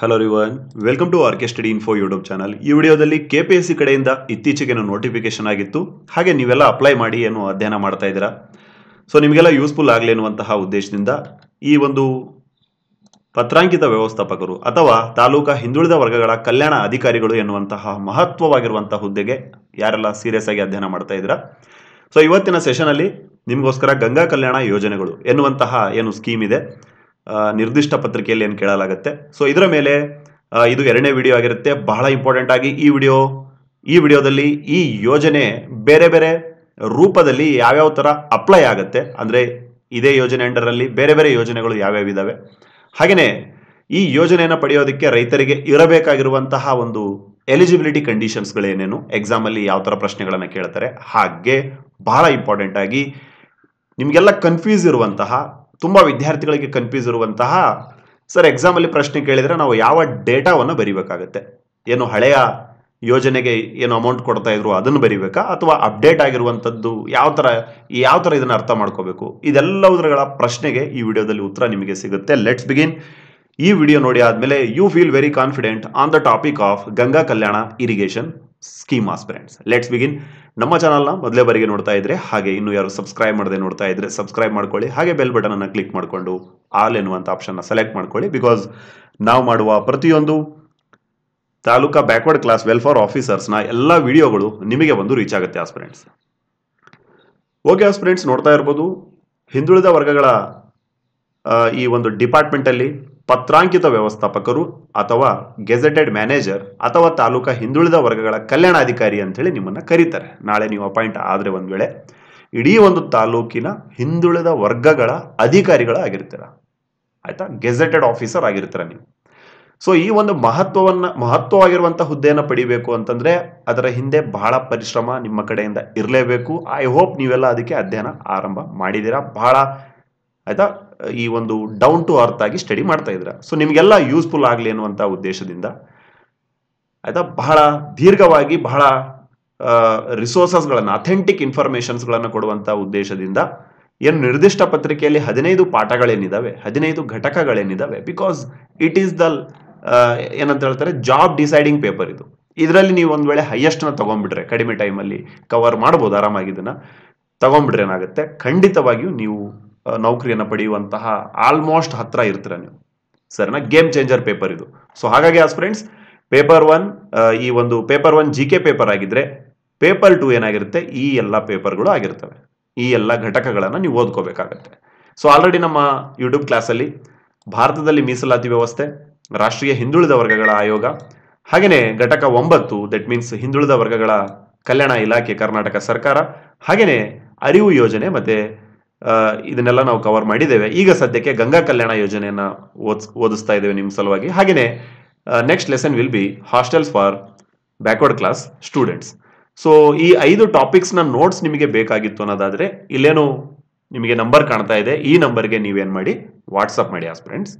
hello ರಿವನ್ welcome to RK study info YouTube channel ಈ ವಿಡಿಯೋದಲ್ಲಿ ಕೆ ಪಿ ಎಸ್ ಸಿ ಕಡೆಯಿಂದ ಇತ್ತೀಚೆಗೆ ನೋಟಿಫಿಕೇಶನ್ ಆಗಿತ್ತು ಹಾಗೆ ನೀವೆಲ್ಲ ಅಪ್ಲೈ ಮಾಡಿ ಏನು ಅಧ್ಯಯನ ಮಾಡ್ತಾ ಇದ್ದೀರಾ ಸೊ ನಿಮಗೆಲ್ಲ ಯೂಸ್ಫುಲ್ ಆಗಲಿ ಅನ್ನುವಂತಹ ಉದ್ದೇಶದಿಂದ ಈ ಒಂದು ಪತ್ರಾಂಕಿತ ವ್ಯವಸ್ಥಾಪಕರು ಅಥವಾ ತಾಲೂಕಾ ಹಿಂದುಳಿದ ವರ್ಗಗಳ ಕಲ್ಯಾಣ ಅಧಿಕಾರಿಗಳು ಎನ್ನುವಂತಹ ಮಹತ್ವವಾಗಿರುವಂತಹ ಹುದ್ದೆಗೆ ಯಾರೆಲ್ಲ ಸೀರಿಯಸ್ ಆಗಿ ಅಧ್ಯಯನ ಮಾಡ್ತಾ ಇದ್ದೀರಾ ಸೊ ಇವತ್ತಿನ ಸೆಷನಲ್ಲಿ ನಿಮಗೋಸ್ಕರ ಗಂಗಾ ಕಲ್ಯಾಣ ಯೋಜನೆಗಳು ಎನ್ನುವಂತಹ ಏನು ಸ್ಕೀಮ್ ಇದೆ ನಿರ್ದಿಷ್ಟ ಪತ್ರಿಕೆಯಲ್ಲಿ ಏನು ಕೇಳಲಾಗುತ್ತೆ ಸೊ ಇದರ ಮೇಲೆ ಇದು ಎರಡನೇ ವಿಡಿಯೋ ಆಗಿರುತ್ತೆ ಬಹಳ ಇಂಪಾರ್ಟೆಂಟ್ ಆಗಿ ಈ ವಿಡಿಯೋ ಈ ವಿಡಿಯೋದಲ್ಲಿ ಈ ಯೋಜನೆ ಬೇರೆ ಬೇರೆ ರೂಪದಲ್ಲಿ ಯಾವ್ಯಾವ ಥರ ಅಪ್ಲೈ ಆಗುತ್ತೆ ಅಂದರೆ ಇದೇ ಯೋಜನೆ ಅಂಡರಲ್ಲಿ ಬೇರೆ ಬೇರೆ ಯೋಜನೆಗಳು ಯಾವ್ಯಾವ ಇದ್ದಾವೆ ಹಾಗೆಯೇ ಈ ಯೋಜನೆಯನ್ನು ಪಡೆಯೋದಕ್ಕೆ ರೈತರಿಗೆ ಇರಬೇಕಾಗಿರುವಂತಹ ಒಂದು ಎಲಿಜಿಬಿಲಿಟಿ ಕಂಡೀಷನ್ಸ್ಗಳೇನೇನು ಎಕ್ಸಾಮಲ್ಲಿ ಯಾವ ಥರ ಪ್ರಶ್ನೆಗಳನ್ನು ಕೇಳ್ತಾರೆ ಹಾಗೆ ಬಹಳ ಇಂಪಾರ್ಟೆಂಟ್ ಆಗಿ ನಿಮಗೆಲ್ಲ ಕನ್ಫ್ಯೂಸ್ ಇರುವಂತಹ ತುಂಬ ವಿದ್ಯಾರ್ಥಿಗಳಿಗೆ ಕನ್ಫ್ಯೂಸ್ ಇರುವಂತಹ ಸರ್ ಎಕ್ಸಾಮಲ್ಲಿ ಪ್ರಶ್ನೆ ಕೇಳಿದರೆ ನಾವು ಯಾವ ಡೇಟಾವನ್ನು ಬರಿಬೇಕಾಗತ್ತೆ ಏನು ಹಳೆಯ ಯೋಜನೆಗೆ ಏನು ಅಮೌಂಟ್ ಕೊಡ್ತಾ ಇದ್ರು ಅದನ್ನು ಬರಿಬೇಕಾ ಅಥವಾ ಅಪ್ಡೇಟ್ ಆಗಿರುವಂಥದ್ದು ಯಾವ ಥರ ಯಾವ ಥರ ಇದನ್ನು ಅರ್ಥ ಮಾಡ್ಕೋಬೇಕು ಇದೆಲ್ಲವುದರಗಳ ಪ್ರಶ್ನೆಗೆ ಈ ವಿಡಿಯೋದಲ್ಲಿ ಉತ್ತರ ನಿಮಗೆ ಸಿಗುತ್ತೆ ಲೆಟ್ಸ್ ಬಿಗಿನ್ ಈ ವಿಡಿಯೋ ನೋಡಿ ಆದಮೇಲೆ you feel very confident on the topic of Ganga Kalyana irrigation scheme aspirants let's begin ನಮ್ಮ ಚಾನಲ್ನ ಮೊದಲೇ ಬಾರಿಗೆ ನೋಡ್ತಾ ಇದ್ರೆ ಹಾಗೆ ಇನ್ನು ಯಾರು ಸಬ್ಸ್ಕ್ರೈಬ್ ಮಾಡದೆ ನೋಡ್ತಾ ಇದ್ರೆ ಸಬ್ಸ್ಕ್ರೈಬ್ ಮಾಡ್ಕೊಳ್ಳಿ ಹಾಗೆ ಬೆಲ್ ಬಟನ್ ಅನ್ನು ಕ್ಲಿಕ್ ಮಾಡಿಕೊಂಡು ಆಲ್ ಎನ್ನುವಂಥ ಆಪ್ಷನ್ನ ಸೆಲೆಕ್ಟ್ ಮಾಡ್ಕೊಳ್ಳಿ ಬಿಕಾಸ್ ನಾವು ಮಾಡುವ ಪ್ರತಿಯೊಂದು ತಾಲೂಕಾ ಬ್ಯಾಕ್ವರ್ಡ್ ಕ್ಲಾಸ್ ವೆಲ್ಫೇರ್ ಆಫೀಸರ್ಸ್ನ ಎಲ್ಲ ವಿಡಿಯೋಗಳು ನಿಮಗೆ ಬಂದು ರೀಚ್ ಆಗುತ್ತೆ ಆಸ್ಪಿರೆಂಟ್ಸ್ ಓಕೆ ಆಸ್ಪಿರೆಂಟ್ಸ್ ನೋಡ್ತಾ ಇರ್ಬೋದು ಹಿಂದುಳಿದ ವರ್ಗಗಳ ಈ ಒಂದು ಡಿಪಾರ್ಟ್ಮೆಂಟಲ್ಲಿ ಪತ್ರಾಂಕಿತ ವ್ಯವಸ್ಥಾಪಕರು ಅಥವಾ ಗೆಜೆಟೆಡ್ ಮ್ಯಾನೇಜರ್ ಅಥವಾ ತಾಲೂಕಾ ಹಿಂದುಳಿದ ವರ್ಗಗಳ ಕಲ್ಯಾಣಾಧಿಕಾರಿ ಅಂಥೇಳಿ ನಿಮ್ಮನ್ನು ಕರೀತಾರೆ ನಾಳೆ ನೀವು ಅಪಾಯಿಂಟ್ ಆದರೆ ಒಂದು ವೇಳೆ ಇಡೀ ಒಂದು ತಾಲೂಕಿನ ಹಿಂದುಳಿದ ವರ್ಗಗಳ ಅಧಿಕಾರಿಗಳ ಆಗಿರ್ತೀರ ಆಯಿತಾ ಗೆಜೆಟೆಡ್ ಆಫೀಸರ್ ಆಗಿರ್ತೀರ ನೀವು ಸೊ ಈ ಒಂದು ಮಹತ್ವವನ್ನು ಮಹತ್ವವಾಗಿರುವಂಥ ಹುದ್ದೆಯನ್ನು ಪಡಿಬೇಕು ಅಂತಂದರೆ ಅದರ ಹಿಂದೆ ಬಹಳ ಪರಿಶ್ರಮ ನಿಮ್ಮ ಕಡೆಯಿಂದ ಇರಲೇಬೇಕು ಐ ಹೋಪ್ ನೀವೆಲ್ಲ ಅದಕ್ಕೆ ಅಧ್ಯಯನ ಆರಂಭ ಮಾಡಿದ್ದೀರಾ ಬಹಳ ಆಯ್ತಾ ಈ ಒಂದು ಡೌನ್ ಟು ಅರ್ತ್ ಆಗಿ ಸ್ಟಡಿ ಮಾಡ್ತಾ ಇದ್ರ ಸೊ ನಿಮಗೆಲ್ಲ ಯೂಸ್ಫುಲ್ ಆಗಲಿ ಅನ್ನುವಂಥ ಉದ್ದೇಶದಿಂದ ಆಯ್ತಾ ಬಹಳ ದೀರ್ಘವಾಗಿ ಬಹಳ ರಿಸೋರ್ಸಸ್ಗಳನ್ನು ಅಥೆಂಟಿಕ್ ಇನ್ಫಾರ್ಮೇಷನ್ಸ್ಗಳನ್ನು ಕೊಡುವಂಥ ಉದ್ದೇಶದಿಂದ ಏನು ನಿರ್ದಿಷ್ಟ ಪತ್ರಿಕೆಯಲ್ಲಿ ಹದಿನೈದು ಪಾಠಗಳೇನಿದಾವೆ ಹದಿನೈದು ಘಟಕಗಳೇನಿದಾವೆ ಬಿಕಾಸ್ ಇಟ್ ಈಸ್ ದ ಏನಂತ ಹೇಳ್ತಾರೆ ಜಾಬ್ ಡಿಸೈಡಿಂಗ್ ಪೇಪರ್ ಇದು ಇದರಲ್ಲಿ ನೀವು ಒಂದು ವೇಳೆ ಹೈಯೆಸ್ಟ್ನ ತಗೊಂಡ್ಬಿಟ್ರೆ ಕಡಿಮೆ ಟೈಮಲ್ಲಿ ಕವರ್ ಮಾಡ್ಬೋದು ಆರಾಮಾಗಿ ಇದನ್ನು ತಗೊಂಡ್ಬಿಟ್ರೆ ಏನಾಗುತ್ತೆ ಖಂಡಿತವಾಗಿಯೂ ನೀವು ನೌಕರಿಯನ್ನು ಪಡೆಯುವಂತಹ ಆಲ್ಮೋಸ್ಟ್ ಹತ್ರ ಇರ್ತೀರ ನೀವು ಸರಿನಾ ಗೇಮ್ ಚೇಂಜರ್ ಪೇಪರ್ ಇದು ಸೊ ಹಾಗಾಗಿ ಆಸ್ ಫ್ರೆಂಡ್ಸ್ ಪೇಪರ್ ಒನ್ ಈ ಒಂದು paper one G K paper ಆಗಿದ್ರೆ ಪೇಪರ್ ಟು ಏನಾಗಿರುತ್ತೆ ಈ ಎಲ್ಲ ಪೇಪರ್ಗಳು ಆಗಿರ್ತವೆ ಈ ಎಲ್ಲ ಘಟಕಗಳನ್ನು ನೀವು ಓದ್ಕೋಬೇಕಾಗತ್ತೆ ಸೊ ಆಲ್ರೆಡಿ ನಮ್ಮ ಯೂಟ್ಯೂಬ್ ಕ್ಲಾಸಲ್ಲಿ ಭಾರತದಲ್ಲಿ ಮೀಸಲಾತಿ ವ್ಯವಸ್ಥೆ ರಾಷ್ಟ್ರೀಯ ಹಿಂದುಳಿದ ವರ್ಗಗಳ ಆಯೋಗ ಹಾಗೆಯೇ ಘಟಕ ಒಂಬತ್ತು ದಟ್ ಮೀನ್ಸ್ ಹಿಂದುಳಿದ ವರ್ಗಗಳ ಕಲ್ಯಾಣ ಇಲಾಖೆ ಕರ್ನಾಟಕ ಸರ್ಕಾರ ಹಾಗೆಯೇ ಅರಿವು ಯೋಜನೆ ಮತ್ತು ಇದನ್ನೆಲ್ಲ ನಾವು ಕವರ್ ಮಾಡಿದ್ದೇವೆ ಈಗ ಸದ್ಯಕ್ಕೆ ಗಂಗಾ ಕಲ್ಯಾಣ ಯೋಜನೆಯನ್ನು ಓದ್ ಓದಿಸ್ತಾ ಇದ್ದೇವೆ ನಿಮ್ಮ ಸಲುವಾಗಿ ಹಾಗೆಯೇ next lesson will be hostels for backward class students so ಈ ಐದು ಟಾಪಿಕ್ಸ್ನ ನೋಟ್ಸ್ ನಿಮಗೆ ಬೇಕಾಗಿತ್ತು ಅನ್ನೋದಾದರೆ ಇಲ್ಲೇನು ನಿಮಗೆ ನಂಬರ್ ಕಾಣ್ತಾ ಇದೆ ಈ ನಂಬರ್ಗೆ ನೀವೇನು ಮಾಡಿ ವಾಟ್ಸಪ್ ಮಾಡಿ ಆಸ್ಪ್ರೆಂಡ್ಸ್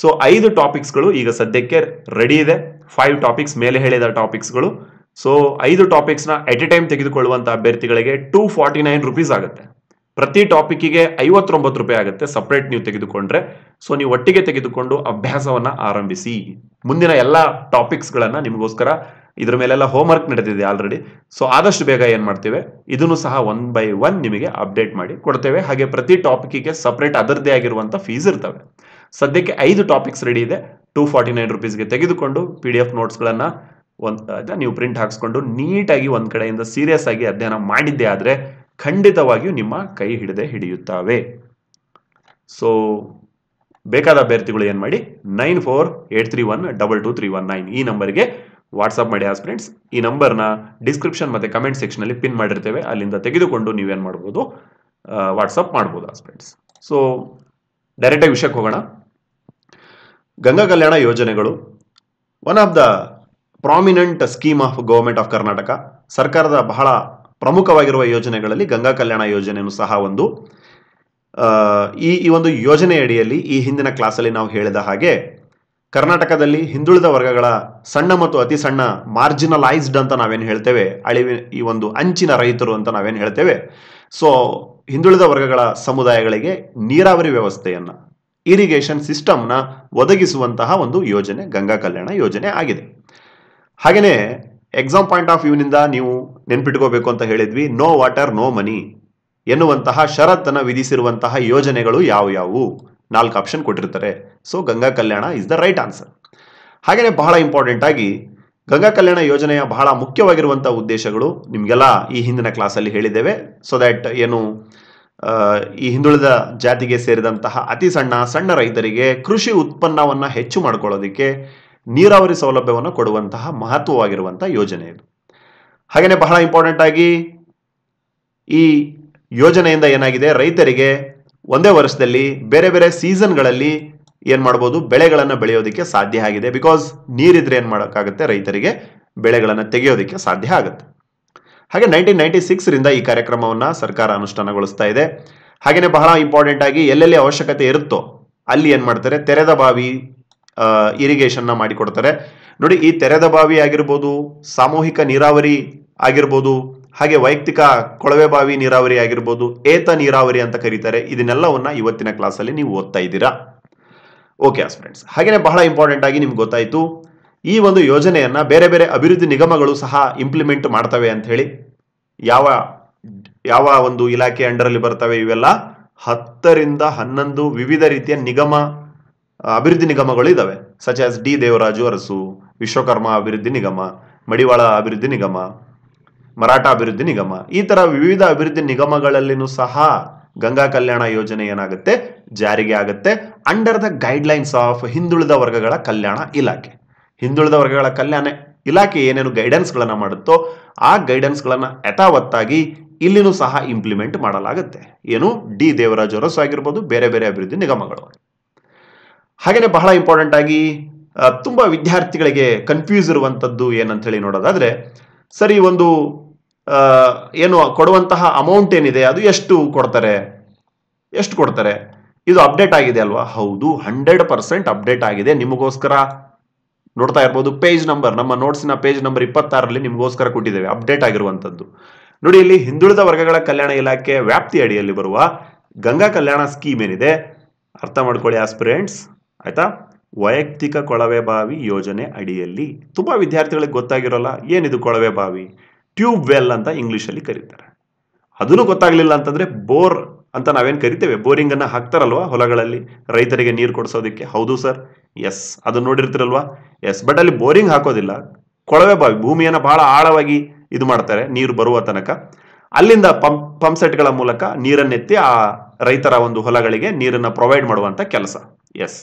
ಸೊ ಐದು ಟಾಪಿಕ್ಸ್ಗಳು ಈಗ ಸದ್ಯಕ್ಕೆ ರೆಡಿ ಇದೆ ಫೈವ್ ಟಾಪಿಕ್ಸ್ ಮೇಲೆ ಹೇಳಿದ ಟಾಪಿಕ್ಸ್ಗಳು ಸೊ ಐದು ಟಾಪಿಕ್ಸ್ನ ಎಟ್ ಎ ಟೈಮ್ ತೆಗೆದುಕೊಳ್ಳುವಂಥ ಅಭ್ಯರ್ಥಿಗಳಿಗೆ ಟೂ ಫಾರ್ಟಿ ನೈನ್ ರುಪೀಸ್ ಆಗುತ್ತೆ ಪ್ರತಿ ಟಾಪಿಕ್ಗೆ ಐವತ್ತೊಂಬತ್ತು ರೂಪಾಯಿ ಆಗುತ್ತೆ ಸಪ್ರೇಟ್ ನೀವು ತೆಗೆದುಕೊಂಡ್ರೆ ಸೊ ನೀವು ಒಟ್ಟಿಗೆ ತೆಗೆದುಕೊಂಡು ಅಭ್ಯಾಸವನ್ನ ಆರಂಭಿಸಿ ಮುಂದಿನ ಎಲ್ಲ ಟಾಪಿಕ್ಸ್ಗಳನ್ನು ನಿಮಗೋಸ್ಕರ ಇದ್ರ ಮೇಲೆಲ್ಲ ವರ್ಕ್ ನಡೆದಿದೆ ಆಲ್ರೆಡಿ ಸೊ ಆದಷ್ಟು ಬೇಗ ಏನು ಮಾಡ್ತೇವೆ ಇದನ್ನು ಸಹ ಒನ್ ಬೈ ಒನ್ ನಿಮಗೆ ಅಪ್ಡೇಟ್ ಮಾಡಿ ಕೊಡ್ತೇವೆ ಹಾಗೆ ಪ್ರತಿ ಟಾಪಿಕಿಗೆ ಸಪ್ರೇಟ್ ಅದರದೇ ಆಗಿರುವಂಥ ಫೀಸ್ ಇರ್ತವೆ ಸದ್ಯಕ್ಕೆ ಐದು ಟಾಪಿಕ್ಸ್ ರೆಡಿ ಇದೆ ಟೂ ಫಾರ್ಟಿ ನೈನ್ ರುಪೀಸ್ಗೆ ತೆಗೆದುಕೊಂಡು ಪಿ ಡಿ ಎಫ್ ನೋಟ್ಸ್ಗಳನ್ನು ಒಂದು ನೀವು ಪ್ರಿಂಟ್ ಹಾಕ್ಸ್ಕೊಂಡು ನೀಟಾಗಿ ಒಂದು ಕಡೆಯಿಂದ ಸೀರಿಯಸ್ ಆಗಿ ಅಧ್ಯಯನ ಮಾಡಿದ್ದೆ ಆದರೆ ಖಂಡಿತವಾಗಿಯೂ ನಿಮ್ಮ ಕೈ ಹಿಡದೆ ಹಿಡಿಯುತ್ತವೆ ಸೊ ಬೇಕಾದ ಅಭ್ಯರ್ಥಿಗಳು ಏನು ಮಾಡಿ nine four eight three one double two three one nine ಈ ನಂಬರ್ಗೆ ವಾಟ್ಸಪ್ ಮಾಡಿ ಆಸ್ ಫ್ರೆಂಡ್ಸ್ ಈ ನಂಬರ್ನ ಡಿಸ್ಕ್ರಿಪ್ಷನ್ ಮತ್ತು ಕಮೆಂಟ್ ಸೆಕ್ಷನಲ್ಲಿ ಪಿನ್ ಮಾಡಿರ್ತೇವೆ ಅಲ್ಲಿಂದ ತೆಗೆದುಕೊಂಡು ನೀವೇನು ಮಾಡ್ಬೋದು ವಾಟ್ಸಪ್ ಮಾಡ್ಬೋದು ಆಸ್ ಫ್ರೆಂಡ್ಸ್ ಸೊ ಡೈರೆಕ್ಟಾಗಿ ವಿಷಯಕ್ಕೆ ಹೋಗೋಣ ಗಂಗಾ ಕಲ್ಯಾಣ ಯೋಜನೆಗಳು one of the prominent scheme of government of Karnataka ಸರ್ಕಾರದ ಬಹಳ ಪ್ರಮುಖವಾಗಿರುವ ಯೋಜನೆಗಳಲ್ಲಿ ಗಂಗಾ ಕಲ್ಯಾಣ ಯೋಜನೆಯನ್ನು ಸಹ ಒಂದು ಈ ಈ ಒಂದು ಯೋಜನೆಯಡಿಯಲ್ಲಿ ಈ ಹಿಂದಿನ ಕ್ಲಾಸಲ್ಲಿ ನಾವು ಹೇಳಿದ ಹಾಗೆ ಕರ್ನಾಟಕದಲ್ಲಿ ಹಿಂದುಳಿದ ವರ್ಗಗಳ ಸಣ್ಣ ಮತ್ತು ಅತಿ ಸಣ್ಣ ಮಾರ್ಜಿನಲೈಸ್ಡ್ ಅಂತ ನಾವೇನು ಹೇಳ್ತೇವೆ ಅಳಿವಿ ಈ ಒಂದು ಅಂಚಿನ ರೈತರು ಅಂತ ನಾವೇನು ಹೇಳ್ತೇವೆ ಸೊ ಹಿಂದುಳಿದ ವರ್ಗಗಳ ಸಮುದಾಯಗಳಿಗೆ ನೀರಾವರಿ ವ್ಯವಸ್ಥೆಯನ್ನು ಇರಿಗೇಷನ್ ಸಿಸ್ಟಮ್ನ ಒದಗಿಸುವಂತಹ ಒಂದು ಯೋಜನೆ ಗಂಗಾ ಕಲ್ಯಾಣ ಯೋಜನೆ ಆಗಿದೆ ಹಾಗೆಯೇ ಎಕ್ಸಾಮ್ ಪಾಯಿಂಟ್ ಆಫ್ ವ್ಯೂನಿಂದ ನೀವು ನೆನ್ಪಿಟ್ಕೋಬೇಕು ಅಂತ ಹೇಳಿದ್ವಿ ನೋ ವಾಟರ್ ನೋ ಮನಿ ಎನ್ನುವಂತಹ ಷರತ್ತನ್ನು ವಿಧಿಸಿರುವಂತಹ ಯೋಜನೆಗಳು ಯಾವುವು ನಾಲ್ಕು ಆಪ್ಷನ್ ಕೊಟ್ಟಿರ್ತಾರೆ so Ganga Kalyana is the right answer ಹಾಗೆಯೇ ಬಹಳ ಇಂಪಾರ್ಟೆಂಟ್ ಆಗಿ ಗಂಗಾ ಕಲ್ಯಾಣ ಯೋಜನೆಯ ಬಹಳ ಮುಖ್ಯವಾಗಿರುವಂತಹ ಉದ್ದೇಶಗಳು ನಿಮಗೆಲ್ಲ ಈ ಹಿಂದಿನ ಕ್ಲಾಸಲ್ಲಿ ಹೇಳಿದ್ದೇವೆ ಸೊ ದ್ಯಾಟ್ ಏನು ಈ ಹಿಂದುಳಿದ ಜಾತಿಗೆ ಸೇರಿದಂತಹ ಅತಿ ಸಣ್ಣ ಸಣ್ಣ ರೈತರಿಗೆ ಕೃಷಿ ಉತ್ಪನ್ನವನ್ನು ಹೆಚ್ಚು ಮಾಡ್ಕೊಳ್ಳೋದಕ್ಕೆ ನೀರಾವರಿ ಸೌಲಭ್ಯವನ್ನು ಕೊಡುವಂತಹ ಮಹತ್ವವಾಗಿರುವಂಥ ಯೋಜನೆ ಇದು ಹಾಗೆಯೇ ಬಹಳ ಇಂಪಾರ್ಟೆಂಟ್ ಆಗಿ ಈ ಯೋಜನೆಯಿಂದ ಏನಾಗಿದೆ ರೈತರಿಗೆ ಒಂದೇ ವರ್ಷದಲ್ಲಿ ಬೇರೆ ಬೇರೆ ಸೀಸನ್ಗಳಲ್ಲಿ ಏನು ಮಾಡ್ಬೋದು ಬೆಳೆಗಳನ್ನು ಬೆಳೆಯೋದಕ್ಕೆ ಸಾಧ್ಯ ಆಗಿದೆ ಬಿಕಾಸ್ ನೀರಿದ್ರೆ ಏನು ಮಾಡೋಕ್ಕಾಗುತ್ತೆ ರೈತರಿಗೆ ಬೆಳೆಗಳನ್ನು ತೆಗೆಯೋದಕ್ಕೆ ಸಾಧ್ಯ ಆಗುತ್ತೆ ಹಾಗೆ ನೈನ್ಟೀನ್ ನೈಂಟಿ ಸಿಕ್ಸ್ರಿಂದ ಈ ಕಾರ್ಯಕ್ರಮವನ್ನು ಸರ್ಕಾರ ಅನುಷ್ಠಾನಗೊಳಿಸ್ತಾ ಇದೆ ಹಾಗೆಯೇ ಬಹಳ ಇಂಪಾರ್ಟೆಂಟ್ ಆಗಿ ಎಲ್ಲೆಲ್ಲಿ ಅವಶ್ಯಕತೆ ಇರುತ್ತೋ ಅಲ್ಲಿ ಏನು ಮಾಡ್ತಾರೆ ತೆರೆದ ಬಾವಿ ಇರಿಗೇಷನ್ನ ಮಾಡಿಕೊಡ್ತಾರೆ ನೋಡಿ ಈ ತೆರೆದ ಬಾವಿ ಆಗಿರ್ಬೋದು ಸಾಮೂಹಿಕ ನೀರಾವರಿ ಆಗಿರ್ಬೋದು ಹಾಗೆ ವೈಯಕ್ತಿಕ ಕೊಳವೆ ಬಾವಿ ನೀರಾವರಿ ಆಗಿರ್ಬೋದು ಏತ ನೀರಾವರಿ ಅಂತ ಕರೀತಾರೆ ಇದನ್ನೆಲ್ಲವನ್ನ ಇವತ್ತಿನ ಕ್ಲಾಸಲ್ಲಿ ನೀವು ಓದ್ತಾ ಇದ್ದೀರಾ ಓಕೆ ಫ್ರೆಂಡ್ಸ್ ಹಾಗೆಯೇ ಬಹಳ ಇಂಪಾರ್ಟೆಂಟ್ ಆಗಿ ನಿಮ್ಗೆ ಗೊತ್ತಾಯ್ತು ಈ ಒಂದು ಯೋಜನೆಯನ್ನ ಬೇರೆ ಬೇರೆ ಅಭಿವೃದ್ಧಿ ನಿಗಮಗಳು ಸಹ ಇಂಪ್ಲಿಮೆಂಟ್ ಮಾಡ್ತವೆ ಅಂತ ಹೇಳಿ ಯಾವ ಯಾವ ಒಂದು ಇಲಾಖೆ ಅಂಡರಲ್ಲಿ ಬರ್ತವೆ ಇವೆಲ್ಲ ಹತ್ತರಿಂದ ಹನ್ನೊಂದು ವಿವಿಧ ರೀತಿಯ ನಿಗಮ ಅಭಿವೃದ್ಧಿ ನಿಗಮಗಳು ಇದ್ದಾವೆ such as D Devaraju Arasu Vishwakarma ಅಭಿವೃದ್ಧಿ ನಿಗಮ ಮಡಿವಾಳ ಅಭಿವೃದ್ಧಿ ನಿಗಮ ಮರಾಠ ಅಭಿವೃದ್ಧಿ ನಿಗಮ ಈ ಥರ ವಿವಿಧ ಅಭಿವೃದ್ಧಿ ನಿಗಮಗಳಲ್ಲಿನೂ ಸಹ ಗಂಗಾ ಕಲ್ಯಾಣ ಯೋಜನೆ ಏನಾಗುತ್ತೆ ಜಾರಿಗೆ ಆಗುತ್ತೆ ಅಂಡರ್ ದ ಗೈಡ್ಲೈನ್ಸ್ ಆಫ್ ಹಿಂದುಳಿದ ವರ್ಗಗಳ ಕಲ್ಯಾಣ ಇಲಾಖೆ ಹಿಂದುಳಿದ ವರ್ಗಗಳ ಕಲ್ಯಾಣ ಇಲಾಖೆ ಏನೇನು ಗೈಡೆನ್ಸ್ಗಳನ್ನು ಮಾಡುತ್ತೋ ಆ ಗೈಡೆನ್ಸ್ಗಳನ್ನು ಯಥಾವತ್ತಾಗಿ ಇಲ್ಲಿನೂ ಸಹ ಇಂಪ್ಲಿಮೆಂಟ್ ಮಾಡಲಾಗುತ್ತೆ ಏನು ಡಿ ದೇವರಾಜ್ ಅರಸು ಆಗಿರ್ಬೋದು ಬೇರೆ ಬೇರೆ ಅಭಿವೃದ್ಧಿ ನಿಗಮಗಳು ಹಾಗೆಯೇ ಬಹಳ ಇಂಪಾರ್ಟೆಂಟ್ ಆಗಿ ತುಂಬ ವಿದ್ಯಾರ್ಥಿಗಳಿಗೆ ಕನ್ಫ್ಯೂಸ್ ಇರುವಂಥದ್ದು ಏನಂತ ಹೇಳಿ ನೋಡೋದಾದರೆ ಸರಿ ಒಂದು ಏನು ಕೊಡುವಂತಹ ಅಮೌಂಟ್ ಏನಿದೆ ಅದು ಎಷ್ಟು ಕೊಡ್ತಾರೆ ಎಷ್ಟು ಕೊಡ್ತಾರೆ ಇದು ಅಪ್ಡೇಟ್ ಆಗಿದೆ ಅಲ್ವಾ ಹೌದು ಹಂಡ್ರೆಡ್ ಪರ್ಸೆಂಟ್ ಅಪ್ಡೇಟ್ ಆಗಿದೆ ನಿಮಗೋಸ್ಕರ ನೋಡ್ತಾ ಇರ್ಬೋದು ಪೇಜ್ ನಂಬರ್ ನಮ್ಮ ನೋಟ್ಸ್ನ ಪೇಜ್ ನಂಬರ್ ಇಪ್ಪತ್ತಾರಲ್ಲಿ ನಿಮಗೋಸ್ಕರ ಕೊಟ್ಟಿದ್ದೇವೆ ಅಪ್ಡೇಟ್ ಆಗಿರುವಂಥದ್ದು ನೋಡಿ ಇಲ್ಲಿ ಹಿಂದುಳಿದ ವರ್ಗಗಳ ಕಲ್ಯಾಣ ಇಲಾಖೆ ವ್ಯಾಪ್ತಿ ಅಡಿಯಲ್ಲಿ ಬರುವ ಗಂಗಾ ಕಲ್ಯಾಣ ಸ್ಕೀಮ್ ಏನಿದೆ ಅರ್ಥ ಮಾಡ್ಕೊಳ್ಳಿ ಆಸ್ಪಿರೆಂಟ್ಸ್ ಆಯ್ತಾ ವೈಯಕ್ತಿಕ ಕೊಳವೆ ಬಾವಿ ಯೋಜನೆ ಅಡಿಯಲ್ಲಿ ತುಂಬ ವಿದ್ಯಾರ್ಥಿಗಳಿಗೆ ಗೊತ್ತಾಗಿರೋಲ್ಲ ಏನಿದು ಕೊಳವೆ ಬಾವಿ ಟ್ಯೂಬ್ ವೆಲ್ ಅಂತ ಇಂಗ್ಲೀಷಲ್ಲಿ ಕರೀತಾರೆ ಅದನ್ನು ಗೊತ್ತಾಗಲಿಲ್ಲ ಅಂತಂದರೆ ಬೋರ್ ಅಂತ ನಾವೇನು ಕರಿತೇವೆ ಬೋರಿಂಗನ್ನು ಹಾಕ್ತಾರಲ್ವಾ ಹೊಲಗಳಲ್ಲಿ ರೈತರಿಗೆ ನೀರು ಕೊಡಿಸೋದಕ್ಕೆ ಹೌದು ಸರ್ ಎಸ್ ಅದನ್ನು ನೋಡಿರ್ತಿರಲ್ವಾ ಎಸ್ ಬಟ್ ಅಲ್ಲಿ ಬೋರಿಂಗ್ ಹಾಕೋದಿಲ್ಲ ಕೊಳವೆ ಬಾವಿ ಭೂಮಿಯನ್ನು ಬಹಳ ಆಳವಾಗಿ ಇದು ಮಾಡ್ತಾರೆ ನೀರು ಬರುವ ತನಕ ಅಲ್ಲಿಂದ ಪಂಪ್ ಪಂಪ್ಸೆಟ್ಗಳ ಮೂಲಕ ನೀರನ್ನೆತ್ತಿ ಆ ರೈತರ ಒಂದು ಹೊಲಗಳಿಗೆ ನೀರನ್ನು ಪ್ರೊವೈಡ್ ಮಾಡುವಂಥ ಕೆಲಸ ಎಸ್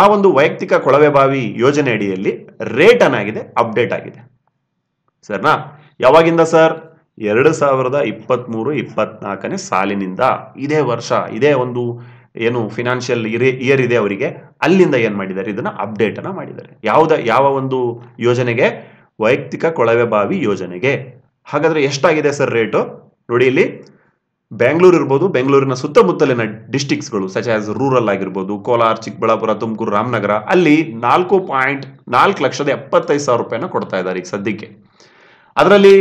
ಆ ಒಂದು ವೈಯಕ್ತಿಕ ಕೊಳವೆ ಬಾವಿ ಯೋಜನೆ ಅಡಿಯಲ್ಲಿ ರೇಟ್ ಏನಾಗಿದೆ ಅಪ್ಡೇಟ್ ಆಗಿದೆ ಸರ್ನಾ ಯಾವಾಗಿಂದ ಸರ್ ಎರಡು ಸಾವಿರದ ಇಪ್ಪತ್ತ್ಮೂರು ಇಪ್ಪತ್ನಾಲ್ಕನೇ ಸಾಲಿನಿಂದ ಇದೇ ವರ್ಷ ಇದೇ ಒಂದು ಏನು ಫಿನಾನ್ಷಿಯಲ್ ಇಯರ್ ಇದೆ ಅವರಿಗೆ ಅಲ್ಲಿಂದ ಏನು ಮಾಡಿದ್ದಾರೆ ಅಪ್ಡೇಟ್ ಅನ್ನ ಮಾಡಿದ್ದಾರೆ ಯಾವ್ದ ಯಾವ ಒಂದು ಯೋಜನೆಗೆ ವೈಯಕ್ತಿಕ ಕೊಳವೆ ಬಾವಿ ಯೋಜನೆಗೆ ಹಾಗಾದ್ರೆ ಎಷ್ಟಾಗಿದೆ ಸರ್ ರೇಟು ನೋಡಿ ಇಲ್ಲಿ ಬೆಂಗಳೂರು ಇರ್ಬೋದು ಬೆಂಗಳೂರಿನ ಸುತ್ತಮುತ್ತಲಿನ ಡಿಸ್ಟಿಕ್ಸ್ಗಳು ಸಚ್ ಆಸ್ ರೂರಲ್ ಆಗಿರ್ಬೋದು ಕೋಲಾರ ಚಿಕ್ಕಬಳ್ಳಾಪುರ ತುಮಕೂರು ರಾಮನಗರ ಅಲ್ಲಿ ನಾಲ್ಕು ಪಾಯಿಂಟ್ ನಾಲ್ಕು ಲಕ್ಷದ ಎಪ್ಪತ್ತೈದು ಸಾವಿರ ರೂಪಾಯಿನ ಕೊಡ್ತಾ ಇದ್ದಾರೆ ಈಗ ಸದ್ಯಕ್ಕೆ ಅದರಲ್ಲಿ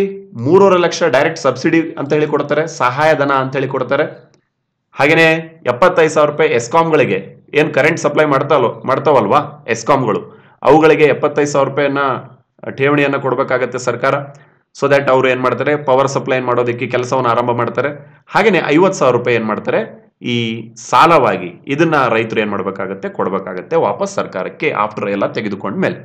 ಮೂರೂವರೆ ಲಕ್ಷ ಡೈರೆಕ್ಟ್ ಸಬ್ಸಿಡಿ ಅಂತ ಹೇಳಿ ಕೊಡ್ತಾರೆ ಸಹಾಯಧನ ಅಂತ ಹೇಳಿ ಕೊಡ್ತಾರೆ ಹಾಗೆಯೇ ಎಪ್ಪತ್ತೈದು ಸಾವಿರ ರೂಪಾಯಿ ಎಸ್ಕಾಮ್ಗಳಿಗೆ ಏನು ಕರೆಂಟ್ ಸಪ್ಲೈ ಮಾಡ್ತಾಲೋ ಮಾಡ್ತಾವಲ್ವಾ ಎಸ್ಕಾಮ್ಗಳು ಅವುಗಳಿಗೆ ಎಪ್ಪತ್ತೈದು ಸಾವಿರ ರೂಪಾಯಿಯನ್ನು ಠೇವಣಿಯನ್ನು ಕೊಡಬೇಕಾಗತ್ತೆ ಸರ್ಕಾರ ಸೊ ದಟ್ ಅವರು ಏನು ಮಾಡ್ತಾರೆ ಪವರ್ ಸಪ್ಲೈ ಮಾಡೋದಕ್ಕೆ ಕೆಲಸವನ್ನು ಆರಂಭ ಮಾಡ್ತಾರೆ ಹಾಗೆಯೇ ಐವತ್ತು ಸಾವಿರ ರೂಪಾಯಿ ಏನು ಮಾಡ್ತಾರೆ ಈ ಸಾಲವಾಗಿ ಇದನ್ನ ರೈತರು ಏನು ಮಾಡಬೇಕಾಗತ್ತೆ ಕೊಡಬೇಕಾಗತ್ತೆ ವಾಪಸ್ ಸರ್ಕಾರಕ್ಕೆ ಆಫ್ಟರ್ ಎಲ್ಲ ತೆಗೆದುಕೊಂಡ ಮೇಲೆ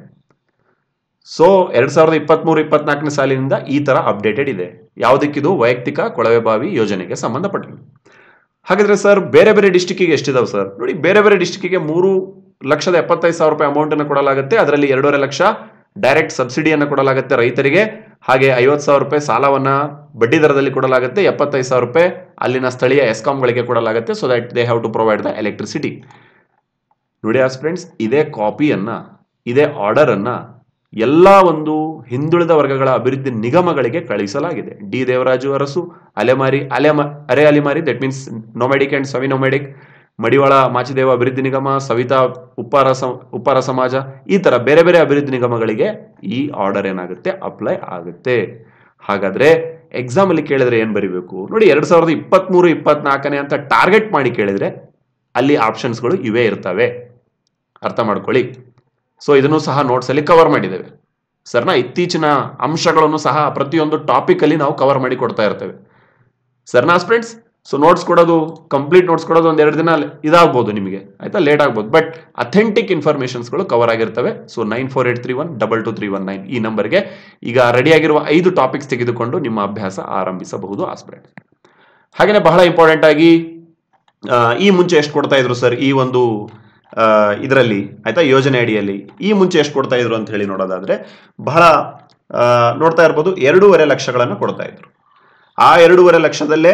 ಸೊ ಎರಡ್ ಸಾವಿರದ ಇಪ್ಪತ್ತ್ಮೂರು ಇಪ್ಪತ್ನಾಲ್ಕನೇ ಸಾಲಿನಿಂದ ಈ ತರ ಅಪ್ಡೇಟೆಡ್ ಇದೆ ಯಾವುದಕ್ಕಿದು ವೈಯಕ್ತಿಕ ಕೊಳವೆಬಾವಿ ಯೋಜನೆಗೆ ಸಂಬಂಧಪಟ್ಟಿದೆ ಹಾಗಾದ್ರೆ ಸರ್ ಬೇರೆ ಬೇರೆ ಡಿಸ್ಟಿಕ್ಕಿಗೆ ಎಷ್ಟಿದಾವೆ ಸರ್ ನೋಡಿ ಬೇರೆ ಬೇರೆ ಡಿಸ್ಟಿಕ್ಕಿಗೆ ಮೂರು ಲಕ್ಷದ ಎಪ್ಪತ್ತೈದು ಸಾವಿರ ರೂಪಾಯಿ ಅಮೌಂಟ್ ಅನ್ನು ಕೊಡಲಾಗುತ್ತೆ ಅದರಲ್ಲಿ ಎರಡೂವರೆ ಲಕ್ಷ ಡೈರೆಕ್ಟ್ ಸಬ್ಸಿಡಿಯನ್ನು ಕೊಡಲಾಗುತ್ತೆ ರೈತರಿಗೆ ಹಾಗೆ ಐವತ್ತು ಸಾವಿರ ರೂಪಾಯಿ ಸಾಲವನ್ನು ಬಡ್ಡಿ ದರದಲ್ಲಿ ಕೊಡಲಾಗುತ್ತೆ ಎಪ್ಪತ್ತೈದು ಸಾವಿರ ರೂಪಾಯಿ ಅಲ್ಲಿನ ಸ್ಥಳೀಯ ಎಸ್ಕಾಂಗಳಿಗೆ ಕೊಡಲಾಗುತ್ತೆ so that they have to provide the electricity ನೋಡಿ ಆರ್ ಫ್ರೆಂಡ್ಸ್ ಇದೇ ಕಾಪಿಯನ್ನು ಇದೇ ಅನ್ನ ಎಲ್ಲ ಒಂದು ಹಿಂದುಳಿದ ವರ್ಗಗಳ ಅಭಿವೃದ್ಧಿ ನಿಗಮಗಳಿಗೆ ಕಳಿಸಲಾಗಿದೆ ಡಿ ದೇವರಾಜು ಅರಸು ಅಲೆಮಾರಿ ಅಲೆಮ ಅರೆ ಅಲೆಮಾರಿ ದಟ್ ಮೀನ್ಸ್ ನೊಮೆಡಿಕ್ ಸವಿ ನೊಮೆಡಿಕ್ ಮಡಿವಾಳ ಮಾಚಿದೇವ ಅಭಿವೃದ್ಧಿ ನಿಗಮ ಸವಿತಾ ಉಪ್ಪಾರ ಉಪ್ಪಾರ ಸಮಾಜ ಈ ಥರ ಬೇರೆ ಬೇರೆ ಅಭಿವೃದ್ಧಿ ನಿಗಮಗಳಿಗೆ ಈ ಆರ್ಡರ್ ಏನಾಗುತ್ತೆ ಅಪ್ಲೈ ಆಗುತ್ತೆ ಹಾಗಾದ್ರೆ ಅಲ್ಲಿ ಕೇಳಿದ್ರೆ ಏನು ಬರಿಬೇಕು ನೋಡಿ ಎರಡು ಸಾವಿರದ ಇಪ್ಪತ್ತ್ಮೂರು ಇಪ್ಪತ್ನಾಲ್ಕನೇ ಅಂತ ಟಾರ್ಗೆಟ್ ಮಾಡಿ ಕೇಳಿದ್ರೆ ಅಲ್ಲಿ ಆಪ್ಷನ್ಸ್ಗಳು ಇವೇ ಇರ್ತವೆ ಅರ್ಥ ಮಾಡ್ಕೊಳ್ಳಿ ಸೊ ಇದನ್ನು ಸಹ ನೋಟ್ಸಲ್ಲಿ ಕವರ್ ಮಾಡಿದ್ದೇವೆ ಸರ್ನ ಇತ್ತೀಚಿನ ಅಂಶಗಳನ್ನು ಸಹ ಪ್ರತಿಯೊಂದು ಟಾಪಿಕ್ ಅಲ್ಲಿ ನಾವು ಕವರ್ ಮಾಡಿ ಕೊಡ್ತಾ ಇರ್ತೇವೆ ಸರ್ನಾ ಫ್ರೆಂಡ್ಸ್ ಸೊ ನೋಟ್ಸ್ ಕೊಡೋದು ಕಂಪ್ಲೀಟ್ ನೋಟ್ಸ್ ಕೊಡೋದು ಒಂದು ಎರಡು ದಿನ ಇದಾಗ್ಬೋದು ನಿಮಗೆ ಆಯ್ತಾ ಲೇಟ್ ಆಗ್ಬೋದು ಬಟ್ ಅಥೆಂಟಿಕ್ ಇನ್ಫಾರ್ಮೇಷನ್ಸ್ಗಳು ಕವರ್ ಆಗಿರ್ತವೆ so nine four eight three one double two three one nine ಈ ನಂಬರ್ಗೆ ಈಗ ರೆಡಿಯಾಗಿರುವ ಐದು ಟಾಪಿಕ್ಸ್ ತೆಗೆದುಕೊಂಡು ನಿಮ್ಮ ಅಭ್ಯಾಸ ಆರಂಭಿಸಬಹುದು ಆಸ್ಪಿರೆಂಟ್ ಹಾಗೆಯೇ ಬಹಳ ಇಂಪಾರ್ಟೆಂಟ್ ಆಗಿ ಈ ಮುಂಚೆ ಎಷ್ಟು ಕೊಡ್ತಾ ಇದ್ರು ಸರ್ ಈ ಒಂದು ಇದರಲ್ಲಿ ಆಯ್ತಾ ಯೋಜನೆ ಅಡಿಯಲ್ಲಿ ಈ ಮುಂಚೆ ಎಷ್ಟು ಕೊಡ್ತಾ ಇದ್ರು ಅಂತ ಹೇಳಿ ನೋಡೋದಾದ್ರೆ ಬಹಳ ನೋಡ್ತಾ ಇರ್ಬೋದು ಎರಡೂವರೆ ಲಕ್ಷಗಳನ್ನು ಕೊಡ್ತಾ ಇದ್ರು ಆ ಎರಡೂವರೆ ಲಕ್ಷದಲ್ಲೇ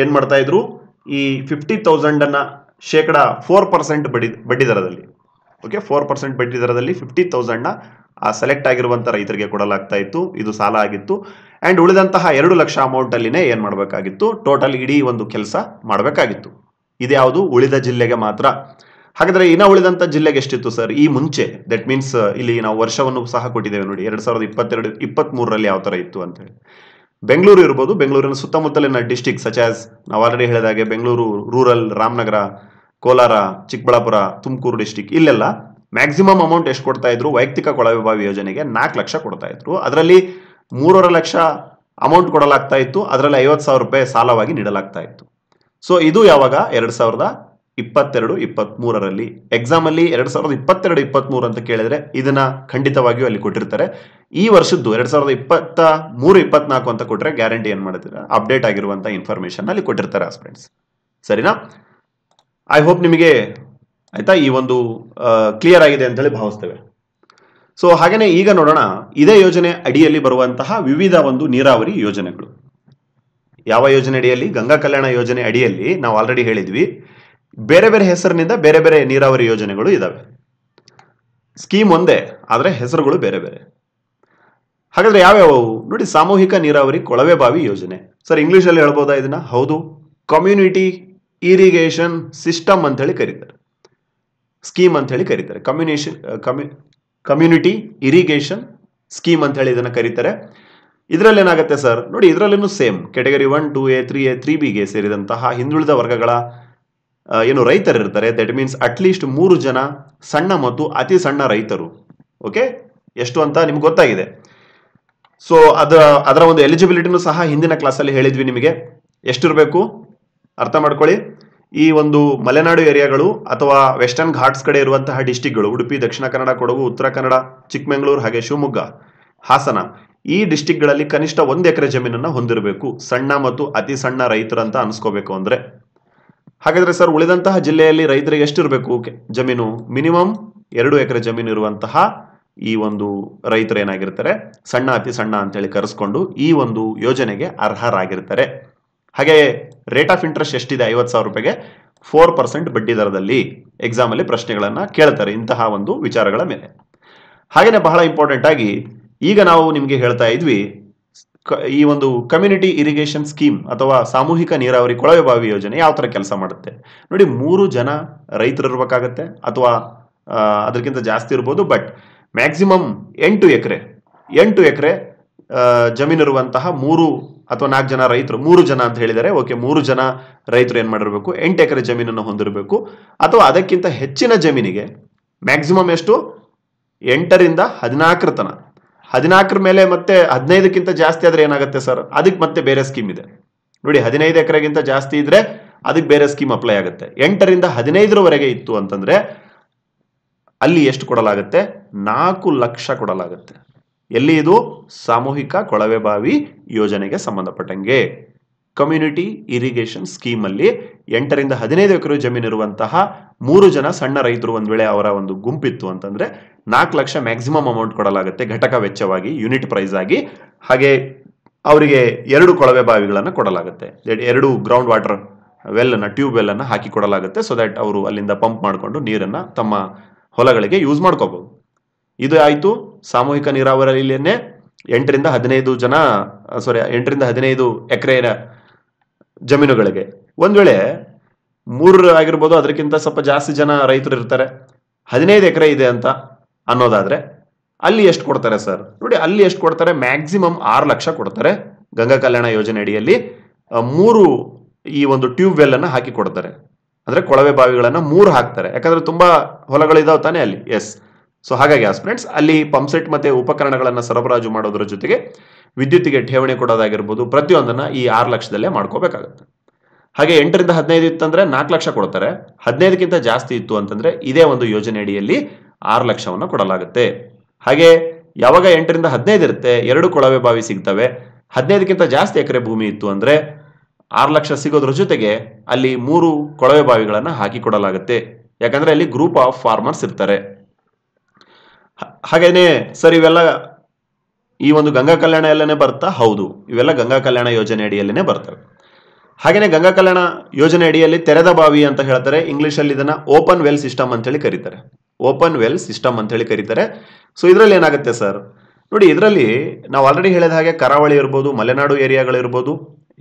ಏನ್ ಮಾಡ್ತಾ ಇದ್ರು ಈ ಫಿಫ್ಟಿ ತೌಸಂಡನ್ನು ಶೇಕಡ ಫೋರ್ ಪರ್ಸೆಂಟ್ ಬಡ್ಡಿ ಬಡ್ಡಿ ದರದಲ್ಲಿ ಓಕೆ ಫೋರ್ ಪರ್ಸೆಂಟ್ ಬಡ್ಡಿ ದರದಲ್ಲಿ ಫಿಫ್ಟಿ ತೌಸಂಡ್ನ ಸೆಲೆಕ್ಟ್ ಆಗಿರುವಂಥ ರೈತರಿಗೆ ಕೊಡಲಾಗ್ತಾ ಇತ್ತು ಇದು ಸಾಲ ಆಗಿತ್ತು ಆ್ಯಂಡ್ ಉಳಿದಂತಹ ಎರಡು ಲಕ್ಷ ಅಮೌಂಟ್ ಅಲ್ಲಿನೇ ಏನು ಮಾಡಬೇಕಾಗಿತ್ತು ಟೋಟಲ್ ಇಡೀ ಒಂದು ಕೆಲಸ ಮಾಡಬೇಕಾಗಿತ್ತು ಇದ್ಯಾವುದು ಉಳಿದ ಜಿಲ್ಲೆಗೆ ಮಾತ್ರ ಹಾಗಾದ್ರೆ ಇನ್ನ ಉಳಿದಂಥ ಜಿಲ್ಲೆಗೆ ಎಷ್ಟಿತ್ತು ಸರ್ ಈ ಮುಂಚೆ ದಟ್ ಮೀನ್ಸ್ ಇಲ್ಲಿ ನಾವು ವರ್ಷವನ್ನು ಸಹ ಕೊಟ್ಟಿದ್ದೇವೆ ನೋಡಿ ಎರಡ್ ಸಾವಿರದ ಇಪ್ಪತ್ತೆರಡು ಮೂರರಲ್ಲಿ ಯಾವ ಥರ ಇತ್ತು ಅಂತೇಳಿ ಬೆಂಗಳೂರು ಇರ್ಬೋದು ಬೆಂಗಳೂರಿನ ಸುತ್ತಮುತ್ತಲಿನ ಡಿಸ್ಟಿಕ್ ಸಚ್ ಆಸ್ ನಾವು ಆಲ್ರೆಡಿ ಹೇಳಿದಾಗೆ ಬೆಂಗಳೂರು ರೂರಲ್ ರಾಮನಗರ ಕೋಲಾರ ಚಿಕ್ಕಬಳ್ಳಾಪುರ ತುಮಕೂರು ಡಿಸ್ಟಿಕ್ ಇಲ್ಲೆಲ್ಲ ಮ್ಯಾಕ್ಸಿಮಮ್ ಅಮೌಂಟ್ ಎಷ್ಟು ಕೊಡ್ತಾ ಇದ್ರು ವೈಯಕ್ತಿಕ ಕೊಳವೆ ಯೋಜನೆಗೆ ನಾಲ್ಕು ಲಕ್ಷ ಕೊಡ್ತಾ ಇದ್ರು ಅದರಲ್ಲಿ ಮೂರುವರೆ ಲಕ್ಷ ಅಮೌಂಟ್ ಕೊಡಲಾಗ್ತಾ ಇತ್ತು ಅದರಲ್ಲಿ ಐವತ್ತು ಸಾವಿರ ರೂಪಾಯಿ ಸಾಲವಾಗಿ ನೀಡಲಾಗ್ತಾ ಇತ್ತು ಸೊ ಇದು ಯಾವಾಗ ಎರಡು ಸಾವಿರದ ಇಪ್ಪತ್ತೆರಡು ಇಪ್ಪತ್ತ್ಮೂರರಲ್ಲಿ ಎಕ್ಸಾಮಲ್ಲಿ ಎರಡು ಸಾವಿರದ ಇಪ್ಪತ್ತೆರಡು ಇಪ್ಪತ್ತ್ಮೂರು ಅಂತ ಕೇಳಿದ್ರೆ ಇದನ್ನ ಖಂಡಿತವಾಗಿಯೂ ಅಲ್ಲಿ ಕೊಟ್ಟಿರ್ತಾರೆ ಈ ವರ್ಷದ್ದು ಎರಡ್ ಸಾವಿರದ ಇಪ್ಪತ್ತ ಮೂರು ಇಪ್ಪತ್ನಾಲ್ಕು ಅಂತ ಕೊಟ್ಟರೆ ಗ್ಯಾರಂಟಿ ಏನು ಮಾಡಿದ್ರೆ ಅಪ್ಡೇಟ್ ಆಗಿರುವಂತಹ ಇನ್ಫಾರ್ಮೇಶನ್ ಅಲ್ಲಿ ಕೊಟ್ಟಿರ್ತಾರೆ ಫ್ರೆಂಡ್ಸ್ ಸರಿನಾ ಐ ಹೋಪ್ ನಿಮಗೆ ಆಯ್ತಾ ಈ ಒಂದು ಕ್ಲಿಯರ್ ಆಗಿದೆ ಅಂತ ಹೇಳಿ ಭಾವಿಸ್ತೇವೆ ಸೊ ಹಾಗೇನೆ ಈಗ ನೋಡೋಣ ಇದೇ ಯೋಜನೆ ಅಡಿಯಲ್ಲಿ ಬರುವಂತಹ ವಿವಿಧ ಒಂದು ನೀರಾವರಿ ಯೋಜನೆಗಳು ಯಾವ ಯೋಜನೆ ಅಡಿಯಲ್ಲಿ ಗಂಗಾ ಕಲ್ಯಾಣ ಯೋಜನೆ ಅಡಿಯಲ್ಲಿ ನಾವು ಆಲ್ರೆಡಿ ಹೇಳಿದ್ವಿ ಬೇರೆ ಬೇರೆ ಹೆಸರಿನಿಂದ ಬೇರೆ ಬೇರೆ ನೀರಾವರಿ ಯೋಜನೆಗಳು ಇದಾವೆ ಸ್ಕೀಮ್ ಒಂದೇ ಆದರೆ ಹೆಸರುಗಳು ಬೇರೆ ಬೇರೆ ಹಾಗಾದ್ರೆ ಯಾವ್ಯಾವ ನೋಡಿ ಸಾಮೂಹಿಕ ನೀರಾವರಿ ಕೊಳವೆ ಬಾವಿ ಯೋಜನೆ ಸರ್ ಇಂಗ್ಲಿಷಲ್ಲಿ ಹೇಳ್ಬೋದಾ ಇದನ್ನ ಹೌದು ಕಮ್ಯುನಿಟಿ ಇರಿಗೇಷನ್ ಸಿಸ್ಟಮ್ ಅಂತ ಹೇಳಿ ಕರೀತಾರೆ ಸ್ಕೀಮ್ ಅಂತ ಹೇಳಿ ಕರೀತಾರೆ ಕಮ್ಯುನೇಷನ್ ಕಮ್ಯು ಕಮ್ಯುನಿಟಿ ಇರಿಗೇಷನ್ ಸ್ಕೀಮ್ ಅಂತ ಹೇಳಿ ಇದನ್ನ ಕರೀತಾರೆ ಇದರಲ್ಲಿ ಏನಾಗುತ್ತೆ ಸರ್ ನೋಡಿ ಇದರಲ್ಲೂ same category one two A three A three ಗೆ ಸೇರಿದಂತಹ ಹಿಂದುಳಿದ ವರ್ಗಗಳ ಏನು ರೈತರಿರ್ತಾರೆ ದಟ್ ಮೀನ್ಸ್ ಅಟ್ಲೀಸ್ಟ್ ಮೂರು ಜನ ಸಣ್ಣ ಮತ್ತು ಅತಿ ಸಣ್ಣ ರೈತರು ಓಕೆ ಎಷ್ಟು ಅಂತ ನಿಮ್ಗೆ ಗೊತ್ತಾಗಿದೆ ಸೊ ಅದರ ಅದರ ಒಂದು ಎಲಿಜಿಬಿಲಿಟಿನೂ ಸಹ ಹಿಂದಿನ ಕ್ಲಾಸಲ್ಲಿ ಹೇಳಿದ್ವಿ ನಿಮಗೆ ಎಷ್ಟಿರಬೇಕು ಅರ್ಥ ಮಾಡ್ಕೊಳ್ಳಿ ಈ ಒಂದು ಮಲೆನಾಡು ಏರಿಯಾಗಳು ಅಥವಾ ವೆಸ್ಟರ್ನ್ ಘಾಟ್ಸ್ ಕಡೆ ಇರುವಂತಹ ಡಿಸ್ಟಿಕ್ಗಳು ಉಡುಪಿ ದಕ್ಷಿಣ ಕನ್ನಡ ಕೊಡಗು ಉತ್ತರ ಕನ್ನಡ ಚಿಕ್ಕಮಗಳೂರು ಹಾಗೆ ಶಿವಮೊಗ್ಗ ಹಾಸನ ಈ ಡಿಸ್ಟಿಕ್ಗಳಲ್ಲಿ ಕನಿಷ್ಠ ಒಂದು ಎಕರೆ ಜಮೀನನ್ನು ಹೊಂದಿರಬೇಕು ಸಣ್ಣ ಮತ್ತು ಅತಿ ಸಣ್ಣ ಅಂತ ಅನ್ಸ್ಕೋಬೇಕು ಅಂದ್ರೆ ಹಾಗಾದ್ರೆ ಸರ್ ಉಳಿದಂತಹ ಜಿಲ್ಲೆಯಲ್ಲಿ ರೈತರಿಗೆ ಎಷ್ಟಿರಬೇಕು ಜಮೀನು ಮಿನಿಮಮ್ ಎರಡು ಎಕರೆ ಜಮೀನು ಇರುವಂತಹ ಈ ಒಂದು ರೈತರು ಏನಾಗಿರ್ತಾರೆ ಸಣ್ಣ ಅತಿ ಸಣ್ಣ ಅಂತೇಳಿ ಕರೆಸ್ಕೊಂಡು ಈ ಒಂದು ಯೋಜನೆಗೆ ಅರ್ಹರಾಗಿರ್ತಾರೆ ಹಾಗೆ ರೇಟ್ ಆಫ್ ಇಂಟ್ರೆಸ್ಟ್ ಎಷ್ಟಿದೆ ಐವತ್ತು ಸಾವಿರ ರೂಪಾಯಿಗೆ ಫೋರ್ ಪರ್ಸೆಂಟ್ ಬಡ್ಡಿ ದರದಲ್ಲಿ ಎಕ್ಸಾಮಲ್ಲಿ ಪ್ರಶ್ನೆಗಳನ್ನು ಕೇಳ್ತಾರೆ ಇಂತಹ ಒಂದು ವಿಚಾರಗಳ ಮೇಲೆ ಹಾಗೆಯೇ ಬಹಳ ಇಂಪಾರ್ಟೆಂಟ್ ಆಗಿ ಈಗ ನಾವು ನಿಮಗೆ ಹೇಳ್ತಾ ಇದ್ವಿ ಈ ಒಂದು ಕಮ್ಯುನಿಟಿ ಇರಿಗೇಷನ್ ಸ್ಕೀಮ್ ಅಥವಾ ಸಾಮೂಹಿಕ ನೀರಾವರಿ ಕೊಳವೆ ಬಾವಿ ಯೋಜನೆ ಯಾವ ಥರ ಕೆಲಸ ಮಾಡುತ್ತೆ ನೋಡಿ ಮೂರು ಜನ ರೈತರು ಇರಬೇಕಾಗತ್ತೆ ಅಥವಾ ಅದಕ್ಕಿಂತ ಜಾಸ್ತಿ ಇರ್ಬೋದು ಬಟ್ ಮ್ಯಾಕ್ಸಿಮಮ್ ಎಂಟು ಎಕರೆ ಎಂಟು ಎಕರೆ ಜಮೀನಿರುವಂತಹ ಮೂರು ಅಥವಾ ನಾಲ್ಕು ಜನ ರೈತರು ಮೂರು ಜನ ಅಂತ ಹೇಳಿದರೆ ಓಕೆ ಮೂರು ಜನ ರೈತರು ಏನು ಮಾಡಿರಬೇಕು ಎಂಟು ಎಕರೆ ಜಮೀನನ್ನು ಹೊಂದಿರಬೇಕು ಅಥವಾ ಅದಕ್ಕಿಂತ ಹೆಚ್ಚಿನ ಜಮೀನಿಗೆ ಮ್ಯಾಕ್ಸಿಮಮ್ ಎಷ್ಟು ಎಂಟರಿಂದ ಹದಿನಾಲ್ಕರ ತನ ಹದಿನಾಲ್ಕರ ಮೇಲೆ ಮತ್ತೆ ಹದಿನೈದಕ್ಕಿಂತ ಜಾಸ್ತಿ ಆದರೆ ಏನಾಗುತ್ತೆ ಸರ್ ಅದಕ್ಕೆ ಮತ್ತೆ ಬೇರೆ ಸ್ಕೀಮ್ ಇದೆ ನೋಡಿ ಹದಿನೈದು ಎಕರೆಗಿಂತ ಜಾಸ್ತಿ ಇದ್ರೆ ಅದಕ್ಕೆ ಬೇರೆ ಸ್ಕೀಮ್ ಅಪ್ಲೈ ಆಗುತ್ತೆ ಎಂಟರಿಂದ ಹದಿನೈದರವರೆಗೆ ಇತ್ತು ಅಂತಂದ್ರೆ ಅಲ್ಲಿ ಎಷ್ಟು ಕೊಡಲಾಗುತ್ತೆ ನಾಲ್ಕು ಲಕ್ಷ ಕೊಡಲಾಗುತ್ತೆ ಎಲ್ಲಿ ಇದು ಸಾಮೂಹಿಕ ಕೊಳವೆಬಾವಿ ಯೋಜನೆಗೆ ಸಂಬಂಧಪಟ್ಟಂಗೆ ಕಮ್ಯುನಿಟಿ ಇರಿಗೇಷನ್ ಸ್ಕೀಮ್ ಅಲ್ಲಿ ಎಂಟರಿಂದ ಹದಿನೈದು ಎಕರೆ ಜಮೀನು ಇರುವಂತಹ ಮೂರು ಜನ ಸಣ್ಣ ರೈತರು ಒಂದ್ ವೇಳೆ ಅವರ ಒಂದು ಗುಂಪಿತ್ತು ಅಂತಂದ್ರೆ ನಾಲ್ಕು ಲಕ್ಷ ಮ್ಯಾಕ್ಸಿಮಮ್ ಅಮೌಂಟ್ ಕೊಡಲಾಗುತ್ತೆ ಘಟಕ ವೆಚ್ಚವಾಗಿ ಯೂನಿಟ್ ಪ್ರೈಸ್ ಆಗಿ ಹಾಗೆ ಅವರಿಗೆ ಎರಡು ಕೊಳವೆ ಬಾವಿಗಳನ್ನು ಕೊಡಲಾಗುತ್ತೆ ಎರಡು ಗ್ರೌಂಡ್ ವಾಟರ್ ವೆಲ್ ಅನ್ನ ಟ್ಯೂಬ್ ವೆಲ್ ಅನ್ನ ಹಾಕಿ ಕೊಡಲಾಗುತ್ತೆ ಸೊ ದಟ್ ಅವರು ಅಲ್ಲಿಂದ ಪಂಪ್ ಮಾಡಿಕೊಂಡು ನೀರನ್ನ ತಮ್ಮ ಹೊಲಗಳಿಗೆ ಯೂಸ್ ಮಾಡ್ಕೋಬಹುದು ಇದು ಆಯಿತು ಸಾಮೂಹಿಕ ನೀರಾವರಿಯಲ್ಲೇನೆ ಎಂಟರಿಂದ ಹದಿನೈದು ಜನ ಸಾರಿ ಎಂಟರಿಂದ ಹದಿನೈದು ಎಕರೆ ಜಮೀನುಗಳಿಗೆ ಒಂದು ವೇಳೆ ಮೂರು ಆಗಿರ್ಬೋದು ಅದಕ್ಕಿಂತ ಸ್ವಲ್ಪ ಜಾಸ್ತಿ ಜನ ರೈತರು ಇರ್ತಾರೆ ಹದಿನೈದು ಎಕರೆ ಇದೆ ಅಂತ ಅನ್ನೋದಾದರೆ ಅಲ್ಲಿ ಎಷ್ಟು ಕೊಡ್ತಾರೆ ಸರ್ ನೋಡಿ ಅಲ್ಲಿ ಎಷ್ಟು ಕೊಡ್ತಾರೆ ಮ್ಯಾಕ್ಸಿಮಮ್ ಆರು ಲಕ್ಷ ಕೊಡ್ತಾರೆ ಗಂಗಾ ಕಲ್ಯಾಣ ಯೋಜನೆ ಅಡಿಯಲ್ಲಿ ಮೂರು ಈ ಒಂದು ಟ್ಯೂಬ್ ವೆಲ್ ಅನ್ನು ಹಾಕಿ ಕೊಡ್ತಾರೆ ಅಂದ್ರೆ ಕೊಳವೆ ಬಾವಿಗಳನ್ನು ಮೂರು ಹಾಕ್ತಾರೆ ಯಾಕಂದ್ರೆ ತುಂಬಾ ಹೊಲಗಳಿದಾವೆ ತಾನೆ ಅಲ್ಲಿ ಎಸ್ ಸೊ ಹಾಗಾಗಿ ಆ ಫ್ರೆಂಡ್ಸ್ ಅಲ್ಲಿ ಪಂಪ್ಸೆಟ್ ಮತ್ತೆ ಉಪಕರಣಗಳನ್ನು ಸರಬರಾಜು ಮಾಡೋದ್ರ ಜೊತೆಗೆ ವಿದ್ಯುತ್ತಿಗೆ ಠೇವಣಿ ಕೊಡೋದಾಗಿರ್ಬೋದು ಪ್ರತಿಯೊಂದನ್ನು ಈ ಆರು ಲಕ್ಷದಲ್ಲೇ ಮಾಡ್ಕೋಬೇಕಾಗುತ್ತೆ ಹಾಗೆ ಎಂಟರಿಂದ ಹದಿನೈದು ಅಂದ್ರೆ ನಾಲ್ಕು ಲಕ್ಷ ಕೊಡ್ತಾರೆ ಹದಿನೈದಕ್ಕಿಂತ ಜಾಸ್ತಿ ಇತ್ತು ಅಂತಂದ್ರೆ ಇದೇ ಒಂದು ಯೋಜನೆ ಅಡಿಯಲ್ಲಿ ಆರು ಲಕ್ಷವನ್ನು ಕೊಡಲಾಗುತ್ತೆ ಹಾಗೆ ಯಾವಾಗ ಎಂಟರಿಂದ ಹದಿನೈದು ಇರುತ್ತೆ ಎರಡು ಕೊಳವೆ ಬಾವಿ ಸಿಗ್ತವೆ ಹದಿನೈದಕ್ಕಿಂತ ಜಾಸ್ತಿ ಎಕರೆ ಭೂಮಿ ಇತ್ತು ಅಂದ್ರೆ ಆರು ಲಕ್ಷ ಸಿಗೋದ್ರ ಜೊತೆಗೆ ಅಲ್ಲಿ ಮೂರು ಕೊಳವೆ ಬಾವಿಗಳನ್ನು ಹಾಕಿಕೊಡಲಾಗುತ್ತೆ ಯಾಕಂದ್ರೆ ಅಲ್ಲಿ ಗ್ರೂಪ್ ಆಫ್ ಫಾರ್ಮರ್ಸ್ ಇರ್ತಾರೆ ಹಾಗೇನೆ ಸರ್ ಇವೆಲ್ಲ ಈ ಒಂದು ಗಂಗಾ ಕಲ್ಯಾಣ ಎಲ್ಲನೇ ಬರ್ತಾ ಹೌದು ಇವೆಲ್ಲ ಗಂಗಾ ಕಲ್ಯಾಣ ಯೋಜನೆ ಅಡಿಯಲ್ಲೇ ಬರ್ತವೆ ಹಾಗೇನೆ ಗಂಗಾ ಕಲ್ಯಾಣ ಯೋಜನೆ ಅಡಿಯಲ್ಲಿ ತೆರೆದ ಬಾವಿ ಅಂತ ಹೇಳ್ತಾರೆ ಅಲ್ಲಿ ಇದನ್ನ ಓಪನ್ ವೆಲ್ ಸಿಸ್ಟಮ್ ಅಂತೇಳಿ ಕರೀತಾರೆ ಓಪನ್ ವೆಲ್ ಸಿಸ್ಟಮ್ ಅಂತೇಳಿ ಕರೀತಾರೆ ಸೊ ಇದರಲ್ಲಿ ಏನಾಗುತ್ತೆ ಸರ್ ನೋಡಿ ಇದರಲ್ಲಿ ನಾವು ಆಲ್ರೆಡಿ ಹೇಳಿದ ಹಾಗೆ ಕರಾವಳಿ ಇರ್ಬೋದು ಮಲೆನಾಡು ಏರಿಯಾಗಳಿರ್ಬೋದು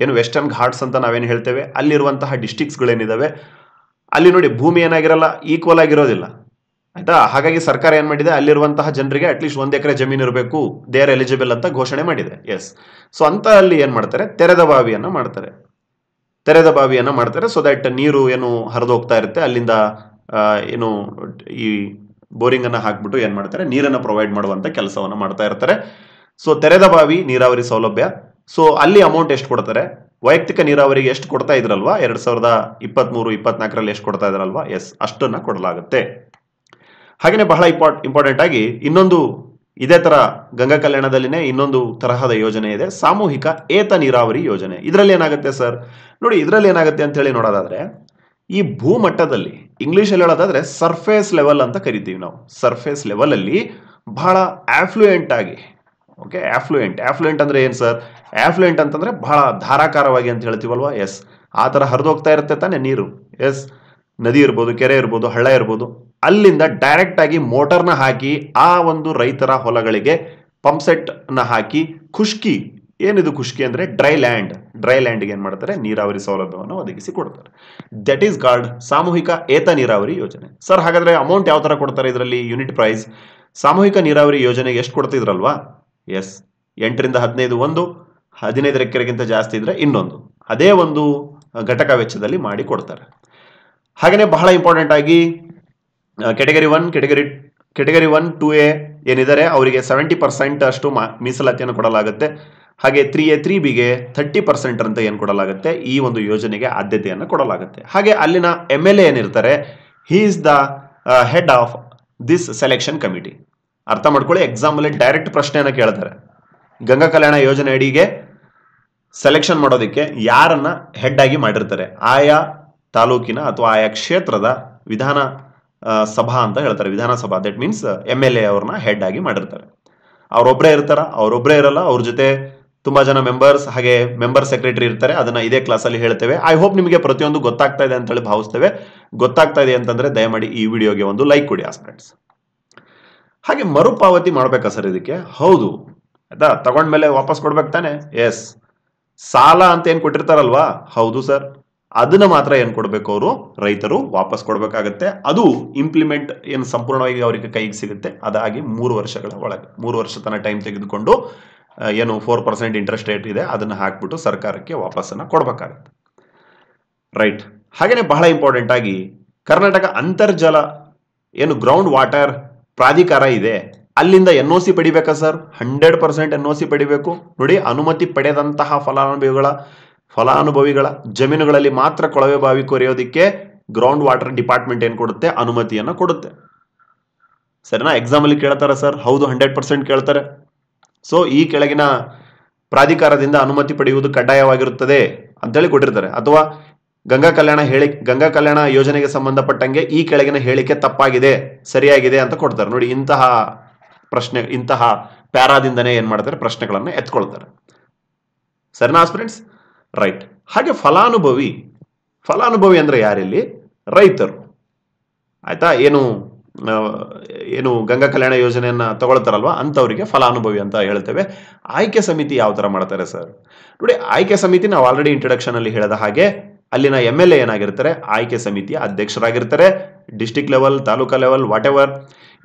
ಏನು ವೆಸ್ಟರ್ನ್ ಘಾಟ್ಸ್ ಅಂತ ನಾವೇನು ಹೇಳ್ತೇವೆ ಅಲ್ಲಿರುವಂತಹ ಡಿಸ್ಟಿಕ್ಸ್ಗಳೇನಿದ್ದಾವೆ ಅಲ್ಲಿ ನೋಡಿ ಭೂಮಿ ಏನಾಗಿರಲ್ಲ ಈಕ್ವಲ್ ಆಗಿರೋದಿಲ್ಲ ಆಯಿತಾ ಹಾಗಾಗಿ ಸರ್ಕಾರ ಏನು ಮಾಡಿದೆ ಅಲ್ಲಿರುವಂತಹ ಜನರಿಗೆ ಅಟ್ಲೀಸ್ಟ್ ಒಂದು ಎಕರೆ ಜಮೀನು ಇರಬೇಕು ದೇ ಆರ್ ಎಲಿಜಿಬಲ್ ಅಂತ ಘೋಷಣೆ ಮಾಡಿದೆ ಎಸ್ ಸೊ ಅಂತ ಅಲ್ಲಿ ಏನು ಮಾಡ್ತಾರೆ ತೆರೆದ ಬಾವಿಯನ್ನು ಮಾಡ್ತಾರೆ ತೆರೆದ ಬಾವಿಯನ್ನು ಮಾಡ್ತಾರೆ ಸೊ ದಟ್ ನೀರು ಏನು ಹರಿದು ಹೋಗ್ತಾ ಇರುತ್ತೆ ಅಲ್ಲಿಂದ ಏನು ಈ ಬೋರಿಂಗನ್ನು ಹಾಕ್ಬಿಟ್ಟು ಏನು ಮಾಡ್ತಾರೆ ನೀರನ್ನು ಪ್ರೊವೈಡ್ ಮಾಡುವಂಥ ಕೆಲಸವನ್ನು ಮಾಡ್ತಾ ಇರ್ತಾರೆ ಸೊ ತೆರೆದ ಬಾವಿ ನೀರಾವರಿ ಸೌಲಭ್ಯ ಸೊ ಅಲ್ಲಿ ಅಮೌಂಟ್ ಎಷ್ಟು ಕೊಡ್ತಾರೆ ವೈಯಕ್ತಿಕ ನೀರಾವರಿಗೆ ಎಷ್ಟು ಕೊಡ್ತಾ ಇದ್ರಲ್ವಾ ಎರಡು ಸಾವಿರದ ಮೂರು ಇಪ್ಪತ್ನಾಲ್ಕರಲ್ಲಿ ಎಷ್ಟು ಕೊಡ್ತಾ ಇದ್ರಲ್ವಾ ಎಸ್ ಅಷ್ಟನ್ನು ಕೊಡಲಾಗುತ್ತೆ ಹಾಗೆಯೇ ಬಹಳ ಇಂಪಾರ್ಟ್ ಇಂಪಾರ್ಟೆಂಟ್ ಆಗಿ ಇನ್ನೊಂದು ಇದೇ ತರ ಗಂಗಾ ಕಲ್ಯಾಣದಲ್ಲಿನೇ ಇನ್ನೊಂದು ತರಹದ ಯೋಜನೆ ಇದೆ ಸಾಮೂಹಿಕ ಏತ ನೀರಾವರಿ ಯೋಜನೆ ಇದರಲ್ಲಿ ಏನಾಗುತ್ತೆ ಸರ್ ನೋಡಿ ಇದರಲ್ಲಿ ಏನಾಗುತ್ತೆ ಅಂತ ಹೇಳಿ ನೋಡೋದಾದ್ರೆ ಈ ಭೂಮಟ್ಟದಲ್ಲಿ ಇಂಗ್ಲೀಷಲ್ಲಿ ಹೇಳೋದಾದ್ರೆ ಸರ್ಫೇಸ್ ಲೆವೆಲ್ ಅಂತ ಕರಿತೀವಿ ನಾವು ಸರ್ಫೇಸ್ ಅಲ್ಲಿ ಬಹಳ ಆಫ್ಲೂಯೆಂಟ್ ಆಗಿ ಓಕೆ ಆಫ್ಲೂಯೆಂಟ್ ಆಫ್ಲೂಯೆಂಟ್ ಅಂದರೆ ಏನು ಸರ್ ಆಫ್ಲೂಯೆಂಟ್ ಅಂತಂದ್ರೆ ಬಹಳ ಧಾರಾಕಾರವಾಗಿ ಅಂತ ಹೇಳ್ತೀವಲ್ವ ಎಸ್ ಆ ಥರ ಹರಿದೋಗ್ತಾ ಇರುತ್ತೆ ತಾನೇ ನೀರು ಎಸ್ ನದಿ ಇರ್ಬೋದು ಕೆರೆ ಇರ್ಬೋದು ಹಳ್ಳ ಇರ್ಬೋದು ಅಲ್ಲಿಂದ ಡೈರೆಕ್ಟಾಗಿ ಮೋಟರ್ನ ಹಾಕಿ ಆ ಒಂದು ರೈತರ ಹೊಲಗಳಿಗೆ ಪಂಪ್ಸೆಟ್ನ ಹಾಕಿ ಖುಷ್ಕಿ ಏನಿದು ಖುಷ್ಕಿ ಅಂದರೆ ಡ್ರೈ ಲ್ಯಾಂಡ್ ಡ್ರೈ ಲ್ಯಾಂಡ್ಗೆ ಏನು ಮಾಡ್ತಾರೆ ನೀರಾವರಿ ಸೌಲಭ್ಯವನ್ನು ಒದಗಿಸಿ ಕೊಡ್ತಾರೆ ದಟ್ ಈಸ್ ಗಾರ್ಡ್ ಸಾಮೂಹಿಕ ಏತ ನೀರಾವರಿ ಯೋಜನೆ ಸರ್ ಹಾಗಾದರೆ ಅಮೌಂಟ್ ಯಾವ ಥರ ಕೊಡ್ತಾರೆ ಇದರಲ್ಲಿ ಯೂನಿಟ್ ಪ್ರೈಸ್ ಸಾಮೂಹಿಕ ನೀರಾವರಿ ಯೋಜನೆಗೆ ಎಷ್ಟು ಕೊಡ್ತಿದ್ರಲ್ವಾ ಎಸ್ ಎಂಟರಿಂದ ಹದಿನೈದು ಒಂದು ಹದಿನೈದರ ಎಕರೆಗಿಂತ ಜಾಸ್ತಿ ಇದ್ದರೆ ಇನ್ನೊಂದು ಅದೇ ಒಂದು ಘಟಕ ವೆಚ್ಚದಲ್ಲಿ ಮಾಡಿ ಕೊಡ್ತಾರೆ ಹಾಗೆಯೇ ಬಹಳ ಇಂಪಾರ್ಟೆಂಟ್ ಆಗಿ category one category category one two A ಏನಿದ್ದಾರೆ ಅವರಿಗೆ ಸೆವೆಂಟಿ ಪರ್ಸೆಂಟ್ ಅಷ್ಟು ಮೀಸಲಾತಿಯನ್ನು ಕೊಡಲಾಗುತ್ತೆ ಹಾಗೆ ತ್ರೀ ಎ ತ್ರೀ ಬಿಗೆ ಥರ್ಟಿ ಪರ್ಸೆಂಟ್ ಅಂತ ಏನು ಕೊಡಲಾಗುತ್ತೆ ಈ ಒಂದು ಯೋಜನೆಗೆ ಆದ್ಯತೆಯನ್ನು ಕೊಡಲಾಗುತ್ತೆ ಹಾಗೆ ಅಲ್ಲಿನ ಎಮ್ ಎಲ್ ಎ ಏನಿರ್ತಾರೆ he is the head of this selection committee ಅರ್ಥ ಮಾಡ್ಕೊಳ್ಳಿ ಎಕ್ಸಾಮಲ್ಲಿ ಡೈರೆಕ್ಟ್ ಪ್ರಶ್ನೆಯನ್ನು ಕೇಳ್ತಾರೆ ಗಂಗಾ ಕಲ್ಯಾಣ ಯೋಜನೆ ಅಡಿಗೆ ಸೆಲೆಕ್ಷನ್ ಮಾಡೋದಕ್ಕೆ ಯಾರನ್ನ ಹೆಡ್ ಆಗಿ ಮಾಡಿರ್ತಾರೆ ಆಯಾ ತಾಲೂಕಿನ ಅಥವಾ ಆಯಾ ಕ್ಷೇತ್ರದ ವಿಧಾನ ಸಭಾ ಅಂತ ಹೇಳ್ತಾರೆ Vidhanasabha that means M L A ಅವ್ರನ್ನ ಹೆಡ್ ಆಗಿ ಮಾಡಿರ್ತಾರೆ ಅವರೊಬ್ಬರೇ ಇರ್ತಾರ ಅವರೊಬ್ಬರೇ ಇರಲ್ಲ ಅವ್ರ ಜೊತೆ ತುಂಬಾ ಜನ ಮೆಂಬರ್ಸ್ ಹಾಗೆ ಮೆಂಬರ್ ಸೆಕ್ರೆಟರಿ ಇರ್ತಾರೆ ಅದನ್ನ ಇದೇ ಕ್ಲಾಸಲ್ಲಿ ಹೇಳ್ತೇವೆ ಐ ಹೋಪ್ ನಿಮಗೆ ಪ್ರತಿಯೊಂದು ಗೊತ್ತಾಗ್ತಾ ಇದೆ ಅಂತೇಳಿ ಭಾವಿಸ್ತೇವೆ ಗೊತ್ತಾಗ್ತಾ ಇದೆ ಅಂತಂದ್ರೆ ದಯಮಾಡಿ ಈ ವಿಡಿಯೋಗೆ ಒಂದು ಲೈಕ್ ಕೊಡಿ ಆ ಫ್ರೆಂಡ್ಸ್ ಹಾಗೆ ಮರುಪಾವತಿ ಮಾಡಬೇಕಾ ಸರ್ ಇದಕ್ಕೆ ಹೌದು ಆಯ್ತಾ ತಗೊಂಡ್ಮೇಲೆ ವಾಪಸ್ ಕೊಡ್ಬೇಕು ತಾನೆ ಎಸ್ ಸಾಲ ಅಂತ ಏನು ಕೊಟ್ಟಿರ್ತಾರಲ್ವಾ ಹೌದು ಸರ್ ಅದನ್ನ ಮಾತ್ರ ಏನು ಕೊಡಬೇಕು ಅವರು ರೈತರು ವಾಪಸ್ ಕೊಡಬೇಕಾಗತ್ತೆ ಅದು ಇಂಪ್ಲಿಮೆಂಟ್ ಏನು ಸಂಪೂರ್ಣವಾಗಿ ಅವರಿಗೆ ಕೈಗೆ ಸಿಗುತ್ತೆ ಅದಾಗಿ ಮೂರು ವರ್ಷಗಳ ಒಳಗೆ ಮೂರು ವರ್ಷ ತನಕ ಟೈಮ್ ತೆಗೆದುಕೊಂಡು ಏನು ಫೋರ್ ಪರ್ಸೆಂಟ್ ಇಂಟ್ರೆಸ್ಟ್ ರೇಟ್ ಇದೆ ಅದನ್ನು ಹಾಕ್ಬಿಟ್ಟು ಸರ್ಕಾರಕ್ಕೆ ವಾಪಸ್ಸನ್ನು ಕೊಡಬೇಕಾಗತ್ತೆ ರೈಟ್ ಹಾಗೆಯೇ ಬಹಳ ಇಂಪಾರ್ಟೆಂಟ್ ಆಗಿ ಕರ್ನಾಟಕ ಅಂತರ್ಜಲ ಏನು ಗ್ರೌಂಡ್ ವಾಟರ್ ಪ್ರಾಧಿಕಾರ ಇದೆ ಅಲ್ಲಿಂದ ಎನ್ ಒ ಸಿ ಪಡಿಬೇಕಾ sir hundred percent N O C ಪಡಿಬೇಕು ನೋಡಿ ಅನುಮತಿ ಪಡೆದಂತಹ ಫಲಾನುಭವಿಗಳ ಫಲಾನುಭವಿಗಳ ಜಮೀನುಗಳಲ್ಲಿ ಮಾತ್ರ ಕೊಳವೆ ಬಾವಿ ಕೊರೆಯೋದಕ್ಕೆ ಗ್ರೌಂಡ್ ವಾಟರ್ ಡಿಪಾರ್ಟ್ಮೆಂಟ್ ಏನು ಕೊಡುತ್ತೆ ಅನುಮತಿಯನ್ನು ಕೊಡುತ್ತೆ ಸರಿನಾ ಎಕ್ಸಾಮಲ್ಲಿ ಕೇಳ್ತಾರೆ ಸರ್ ಹೌದು ಹಂಡ್ರೆಡ್ ಪರ್ಸೆಂಟ್ ಕೇಳ್ತಾರೆ ಸೊ ಈ ಕೆಳಗಿನ ಪ್ರಾಧಿಕಾರದಿಂದ ಅನುಮತಿ ಪಡೆಯುವುದು ಕಡ್ಡಾಯವಾಗಿರುತ್ತದೆ ಅಂತೇಳಿ ಕೊಟ್ಟಿರ್ತಾರೆ ಅಥವಾ ಗಂಗಾ ಕಲ್ಯಾಣ ಹೇಳಿ ಗಂಗಾ ಕಲ್ಯಾಣ ಯೋಜನೆಗೆ ಸಂಬಂಧಪಟ್ಟಂಗೆ ಈ ಕೆಳಗಿನ ಹೇಳಿಕೆ ತಪ್ಪಾಗಿದೆ ಸರಿಯಾಗಿದೆ ಅಂತ ಕೊಡ್ತಾರೆ ನೋಡಿ ಇಂತಹ ಪ್ರಶ್ನೆ ಇಂತಹ ಪ್ಯಾರಾದಿಂದನೇ ಏನ್ ಮಾಡ್ತಾರೆ ಪ್ರಶ್ನೆಗಳನ್ನು ಎತ್ಕೊಳ್ತಾರೆ ಸರಿನಾ ಫ್ರೆಂಡ್ಸ್ ರೈಟ್ ಹಾಗೆ ಫಲಾನುಭವಿ ಫಲಾನುಭವಿ ಅಂದ್ರೆ ಯಾರಿಲ್ಲಿ ರೈತರು ಆಯ್ತಾ ಏನು ಏನು ಗಂಗಾ ಕಲ್ಯಾಣ ಯೋಜನೆಯನ್ನ ತಗೊಳ್ತಾರಲ್ವ ಅಂತವರಿಗೆ ಫಲಾನುಭವಿ ಅಂತ ಹೇಳ್ತೇವೆ ಆಯ್ಕೆ ಸಮಿತಿ ಯಾವ ತರ ಮಾಡ್ತಾರೆ ಸರ್ ನೋಡಿ ಆಯ್ಕೆ ಸಮಿತಿ ನಾವು ಆಲ್ರೆಡಿ ಇಂಟ್ರಡಕ್ಷನ್ ಅಲ್ಲಿ ಹೇಳಿದ ಹಾಗೆ ಅಲ್ಲಿನ ಎಮ್ ಎಲ್ ಎ ಏನಾಗಿರ್ತಾರೆ ಆಯ್ಕೆ ಸಮಿತಿಯ ಅಧ್ಯಕ್ಷರಾಗಿರ್ತಾರೆ district level taluka level whatever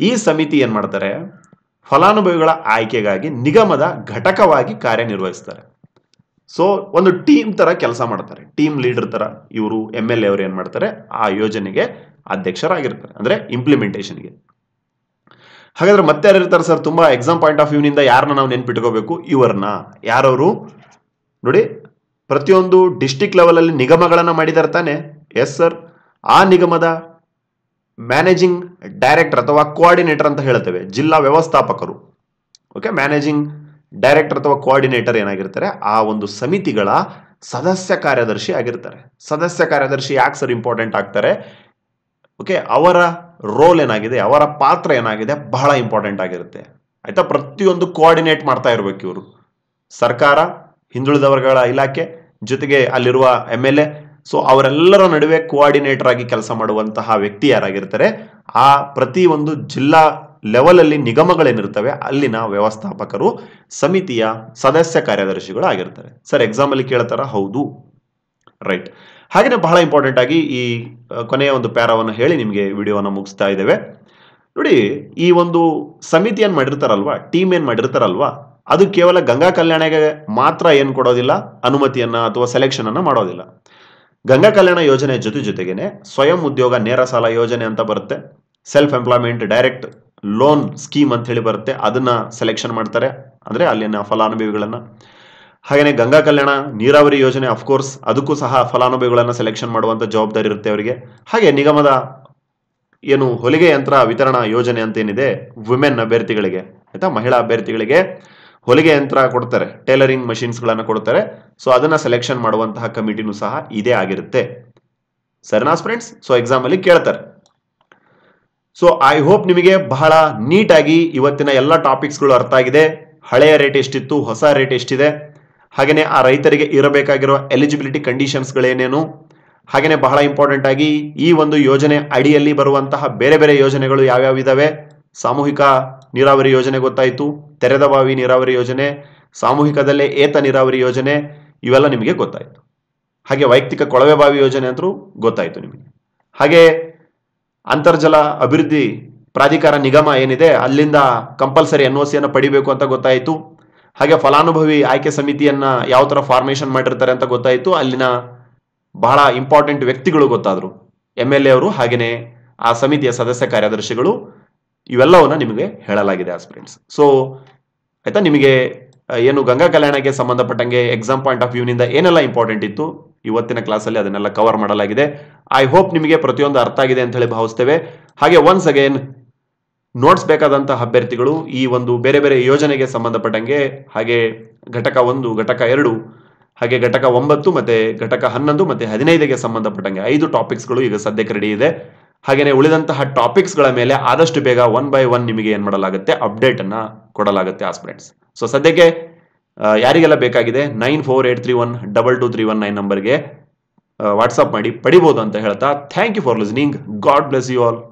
ಈ ಸಮಿತಿ ಏನು ಮಾಡ್ತಾರೆ ಫಲಾನುಭವಿಗಳ ಆಯ್ಕೆಗಾಗಿ ನಿಗಮದ ಘಟಕವಾಗಿ ಕಾರ್ಯನಿರ್ವಹಿಸ್ತಾರೆ ಸೊ ಒಂದು ಟೀಮ್ ತರ ಕೆಲಸ ಮಾಡ್ತಾರೆ ಟೀಮ್ ಲೀಡರ್ ತರ ಇವರು ಎಮ್ ಎಲ್ ಎ ಅವರು ಏನು ಮಾಡ್ತಾರೆ ಆ ಯೋಜನೆಗೆ ಅಧ್ಯಕ್ಷರಾಗಿರ್ತಾರೆ ಅಂದ್ರೆ ಇಂಪ್ಲಿಮೆಂಟೇಷನ್ಗೆ ಹಾಗಾದ್ರೆ ಮತ್ತೆ ಯಾರು ಇರ್ತಾರೆ ಸರ್ ತುಂಬಾ ಎಕ್ಸಾಮ್ ಪಾಯಿಂಟ್ ಆಫ್ ನಿಂದ ಯಾರನ್ನ ನಾವು ನೆನ್ಪಿಟ್ಕೋಬೇಕು ಇವರನ್ನ ಯಾರವರು ನೋಡಿ ಪ್ರತಿಯೊಂದು ಡಿಸ್ಟಿಕ್ ಲೆವೆಲಲ್ಲಿ ನಿಗಮಗಳನ್ನು ಮಾಡಿದಾರೆ ತಾನೆ ಎಸ್ ಸರ್ ಆ ನಿಗಮದ ಮ್ಯಾನೇಜಿಂಗ್ ಡೈರೆಕ್ಟರ್ ಅಥವಾ ಕೋಆರ್ಡಿನೇಟರ್ ಅಂತ ಹೇಳ್ತೇವೆ ಜಿಲ್ಲಾ ವ್ಯವಸ್ಥಾಪಕರು ಓಕೆ ಮ್ಯಾನೇಜಿಂಗ್ ಡೈರೆಕ್ಟರ್ ಅಥವಾ ಕೋಆರ್ಡಿನೇಟರ್ ಏನಾಗಿರ್ತಾರೆ ಆ ಒಂದು ಸಮಿತಿಗಳ ಸದಸ್ಯ ಕಾರ್ಯದರ್ಶಿ ಆಗಿರ್ತಾರೆ ಸದಸ್ಯ ಕಾರ್ಯದರ್ಶಿ ಯಾಕೆ ಸರ್ ಇಂಪಾರ್ಟೆಂಟ್ ಆಗ್ತಾರೆ ಓಕೆ ಅವರ ರೋಲ್ ಏನಾಗಿದೆ ಅವರ ಪಾತ್ರ ಏನಾಗಿದೆ ಬಹಳ ಇಂಪಾರ್ಟೆಂಟ್ ಆಗಿರುತ್ತೆ ಆಯ್ತಾ ಪ್ರತಿಯೊಂದು ಕೋಆರ್ಡಿನೇಟ್ ಮಾಡ್ತಾ ಇರ್ಬೇಕು ಇವರು ಸರ್ಕಾರ ಹಿಂದುಳಿದ ವರ್ಗಗಳ ಇಲಾಖೆ ಜೊತೆಗೆ ಅಲ್ಲಿರುವ ಎಮ್ ಎಲ್ ಎ ಸೊ ಅವರೆಲ್ಲರ ನಡುವೆ ಕೋಆರ್ಡಿನೇಟರ್ ಆಗಿ ಕೆಲಸ ಮಾಡುವಂತಹ ವ್ಯಕ್ತಿ ಯಾರಾಗಿರ್ತಾರೆ ಆ ಪ್ರತಿ ಒಂದು ಜಿಲ್ಲಾ ಲೆವೆಲಲ್ಲಿ ನಿಗಮಗಳೇನಿರ್ತವೆ ಅಲ್ಲಿನ ವ್ಯವಸ್ಥಾಪಕರು ಸಮಿತಿಯ ಸದಸ್ಯ ಕಾರ್ಯದರ್ಶಿಗಳು ಆಗಿರ್ತಾರೆ ಸರ್ ಅಲ್ಲಿ ಕೇಳ್ತಾರ ಹೌದು ರೈಟ್ ಹಾಗೆ ಬಹಳ ಇಂಪಾರ್ಟೆಂಟ್ ಆಗಿ ಈ ಕೊನೆಯ ಒಂದು ಪ್ಯಾರವನ್ನು ಹೇಳಿ ನಿಮಗೆ ವಿಡಿಯೋನ ಮುಗಿಸ್ತಾ ಇದ್ದೇವೆ ನೋಡಿ ಈ ಒಂದು ಸಮಿತಿ ಏನು ಮಾಡಿರ್ತಾರಲ್ವಾ ಟೀಮ್ ಏನು ಮಾಡಿರ್ತಾರಲ್ವಾ ಅದು ಕೇವಲ ಗಂಗಾ ಕಲ್ಯಾಣಗೆ ಮಾತ್ರ ಏನು ಕೊಡೋದಿಲ್ಲ ಅನುಮತಿಯನ್ನ ಅಥವಾ ಸೆಲೆಕ್ಷನ್ ಅನ್ನು ಮಾಡೋದಿಲ್ಲ ಗಂಗಾ ಕಲ್ಯಾಣ ಯೋಜನೆ ಜೊತೆ ಜೊತೆಗೇನೆ ಸ್ವಯಂ ಉದ್ಯೋಗ ನೇರ ಸಾಲ ಯೋಜನೆ ಅಂತ ಬರುತ್ತೆ self employment direct loan scheme ಅಂತ ಹೇಳಿ ಬರುತ್ತೆ ಅದನ್ನ ಸೆಲೆಕ್ಷನ್ ಮಾಡ್ತಾರೆ ಅಂದ್ರೆ ಅಲ್ಲಿನ ಫಲಾನುಭವಿಗಳನ್ನ ಹಾಗೆಯೇ ಗಂಗಾ ಕಲ್ಯಾಣ ನೀರಾವರಿ ಯೋಜನೆ ಅಫ್ಕೋರ್ಸ್ ಅದಕ್ಕೂ ಸಹ ಫಲಾನುಭವಿಗಳನ್ನ ಸೆಲೆಕ್ಷನ್ ಮಾಡುವಂತ ಜವಾಬ್ದಾರಿ ಇರುತ್ತೆ ಅವರಿಗೆ ಹಾಗೆ ನಿಗಮದ ಏನು ಹೊಲಿಗೆ ಯಂತ್ರ ವಿತರಣಾ ಯೋಜನೆ ಅಂತ ಏನಿದೆ ವುಮೆನ್ ಅಭ್ಯರ್ಥಿಗಳಿಗೆ ಆಯ್ತಾ ಮಹಿಳಾ ಅಭ್ಯರ್ಥಿಗಳಿಗೆ ಹೊಲಿಗೆ ಯಂತ್ರ ಕೊಡ್ತಾರೆ ಟೈಲರಿಂಗ್ ಮಷಿನ್ಸ್ಗಳನ್ನು ಕೊಡ್ತಾರೆ ಸೊ ಅದನ್ನ ಸೆಲೆಕ್ಷನ್ ಮಾಡುವಂತಹ ಕಮಿಟಿನೂ ಸಹ ಇದೇ ಆಗಿರುತ್ತೆ ಸರಿನಾ ಫ್ರೆಂಡ್ಸ್ ಸೊ ಎಕ್ಸಾಮ್ ಅಲ್ಲಿ ಕೇಳ್ತಾರೆ ಸೊ ಐ ಹೋಪ್ ನಿಮಗೆ ಬಹಳ ನೀಟಾಗಿ ಇವತ್ತಿನ ಎಲ್ಲ ಟಾಪಿಕ್ಸ್ಗಳು ಅರ್ಥ ಆಗಿದೆ ಹಳೆಯ ರೇಟ್ ಎಷ್ಟಿತ್ತು ಹೊಸ ರೇಟ್ ಎಷ್ಟಿದೆ ಹಾಗೆಯೇ ಆ ರೈತರಿಗೆ ಇರಬೇಕಾಗಿರೋ ಎಲಿಜಿಬಿಲಿಟಿ ಕಂಡೀಷನ್ಸ್ಗಳೇನೇನು ಹಾಗೆಯೇ ಬಹಳ ಇಂಪಾರ್ಟೆಂಟ್ ಆಗಿ ಈ ಒಂದು ಯೋಜನೆ ಅಡಿಯಲ್ಲಿ ಬರುವಂತಹ ಬೇರೆ ಬೇರೆ ಯೋಜನೆಗಳು ಯಾವ್ಯಾವ ಇದಾವೆ ಸಾಮೂಹಿಕ ನೀರಾವರಿ ಯೋಜನೆ ಗೊತ್ತಾಯಿತು ತೆರೆದ ಬಾವಿ ನೀರಾವರಿ ಯೋಜನೆ ಸಾಮೂಹಿಕದಲ್ಲೇ ಏತ ನೀರಾವರಿ ಯೋಜನೆ ಇವೆಲ್ಲ ನಿಮಗೆ ಗೊತ್ತಾಯಿತು ಹಾಗೆ ವೈಯಕ್ತಿಕ ಕೊಳವೆ ಬಾವಿ ಯೋಜನೆ ಅಂತರೂ ಗೊತ್ತಾಯಿತು ನಿಮಗೆ ಹಾಗೆ ಅಂತರ್ಜಲ ಅಭಿವೃದ್ಧಿ ಪ್ರಾಧಿಕಾರ ನಿಗಮ ಏನಿದೆ ಅಲ್ಲಿಂದ ಕಂಪಲ್ಸರಿ ಎನ್ ಸಿಯನ್ನು ಪಡಿಬೇಕು ಅಂತ ಗೊತ್ತಾಯಿತು ಹಾಗೆ ಫಲಾನುಭವಿ ಆಯ್ಕೆ ಸಮಿತಿಯನ್ನು ಯಾವ ಥರ ಫಾರ್ಮೇಷನ್ ಮಾಡಿರ್ತಾರೆ ಅಂತ ಗೊತ್ತಾಯಿತು ಅಲ್ಲಿನ ಬಹಳ ಇಂಪಾರ್ಟೆಂಟ್ ವ್ಯಕ್ತಿಗಳು ಗೊತ್ತಾದರು ಎಮ್ ಎಲ್ ಎ ಅವರು ಹಾಗೆಯೇ ಆ ಸಮಿತಿಯ ಸದಸ್ಯ ಕಾರ್ಯದರ್ಶಿಗಳು ಇವೆಲ್ಲವನ್ನ ನಿಮಗೆ ಹೇಳಲಾಗಿದೆ ಆಸ್ಪಿರೆಂಟ್ಸ್ ಸೊ ಆಯ್ತಾ ನಿಮಗೆ ಏನು ಗಂಗಾ ಕಲ್ಯಾಣಕ್ಕೆ ಸಂಬಂಧಪಟ್ಟಂಗೆ ಎಕ್ಸಾಮ್ ಪಾಯಿಂಟ್ ಆಫ್ ವ್ಯೂನಿಂದ ಏನೆಲ್ಲ ಇಂಪಾರ್ಟೆಂಟ್ ಇತ್ತು ಇವತ್ತಿನ ಕ್ಲಾಸಲ್ಲಿ ಅದನ್ನೆಲ್ಲ ಕವರ್ ಮಾಡಲಾಗಿದೆ ಐ ಹೋಪ್ ನಿಮಗೆ ಪ್ರತಿಯೊಂದು ಅರ್ಥ ಆಗಿದೆ ಅಂತ ಹೇಳಿ ಭಾವಿಸ್ತೇವೆ ಹಾಗೆ ಒನ್ಸ್ ಅಗೇನ್ ನೋಟ್ಸ್ ಬೇಕಾದಂತಹ ಅಭ್ಯರ್ಥಿಗಳು ಈ ಒಂದು ಬೇರೆ ಬೇರೆ ಯೋಜನೆಗೆ ಸಂಬಂಧಪಟ್ಟಂಗೆ ಹಾಗೆ ಘಟಕ ಒಂದು ಘಟಕ ಎರಡು ಹಾಗೆ ಘಟಕ ಒಂಬತ್ತು ಮತ್ತೆ ಘಟಕ ಹನ್ನೊಂದು ಮತ್ತೆ ಹದಿನೈದಕ್ಕೆ ಸಂಬಂಧಪಟ್ಟಂಗೆ ಐದು ಟಾಪಿಕ್ಸ್ಗಳು ಈಗ ಸದ್ಯಕ್ಕೆ ರೆಡಿ ಇದೆ ಹಾಗೆಯೇ ಉಳಿದಂತಹ ಟಾಪಿಕ್ಸ್ಗಳ ಮೇಲೆ ಆದಷ್ಟು ಬೇಗ ಒನ್ ಬೈ ಒನ್ ನಿಮಗೆ ಏನು ಮಾಡಲಾಗುತ್ತೆ ಅಪ್ಡೇಟ್ ಅನ್ನ ಕೊಡಲಾಗುತ್ತೆ ಸ್ಪ್ರೆಂಡ್ಸ್ ಸೊ ಸದ್ಯಕ್ಕೆ ಯಾರಿಗೆಲ್ಲ ಬೇಕಾಗಿದೆ nine four eight three one double two three one nine ನಂಬರ್ಗೆ ವಾಟ್ಸಪ್ ಮಾಡಿ ಪಡಿಬೋದು ಅಂತ ಹೇಳ್ತಾ thank you for listening God bless you all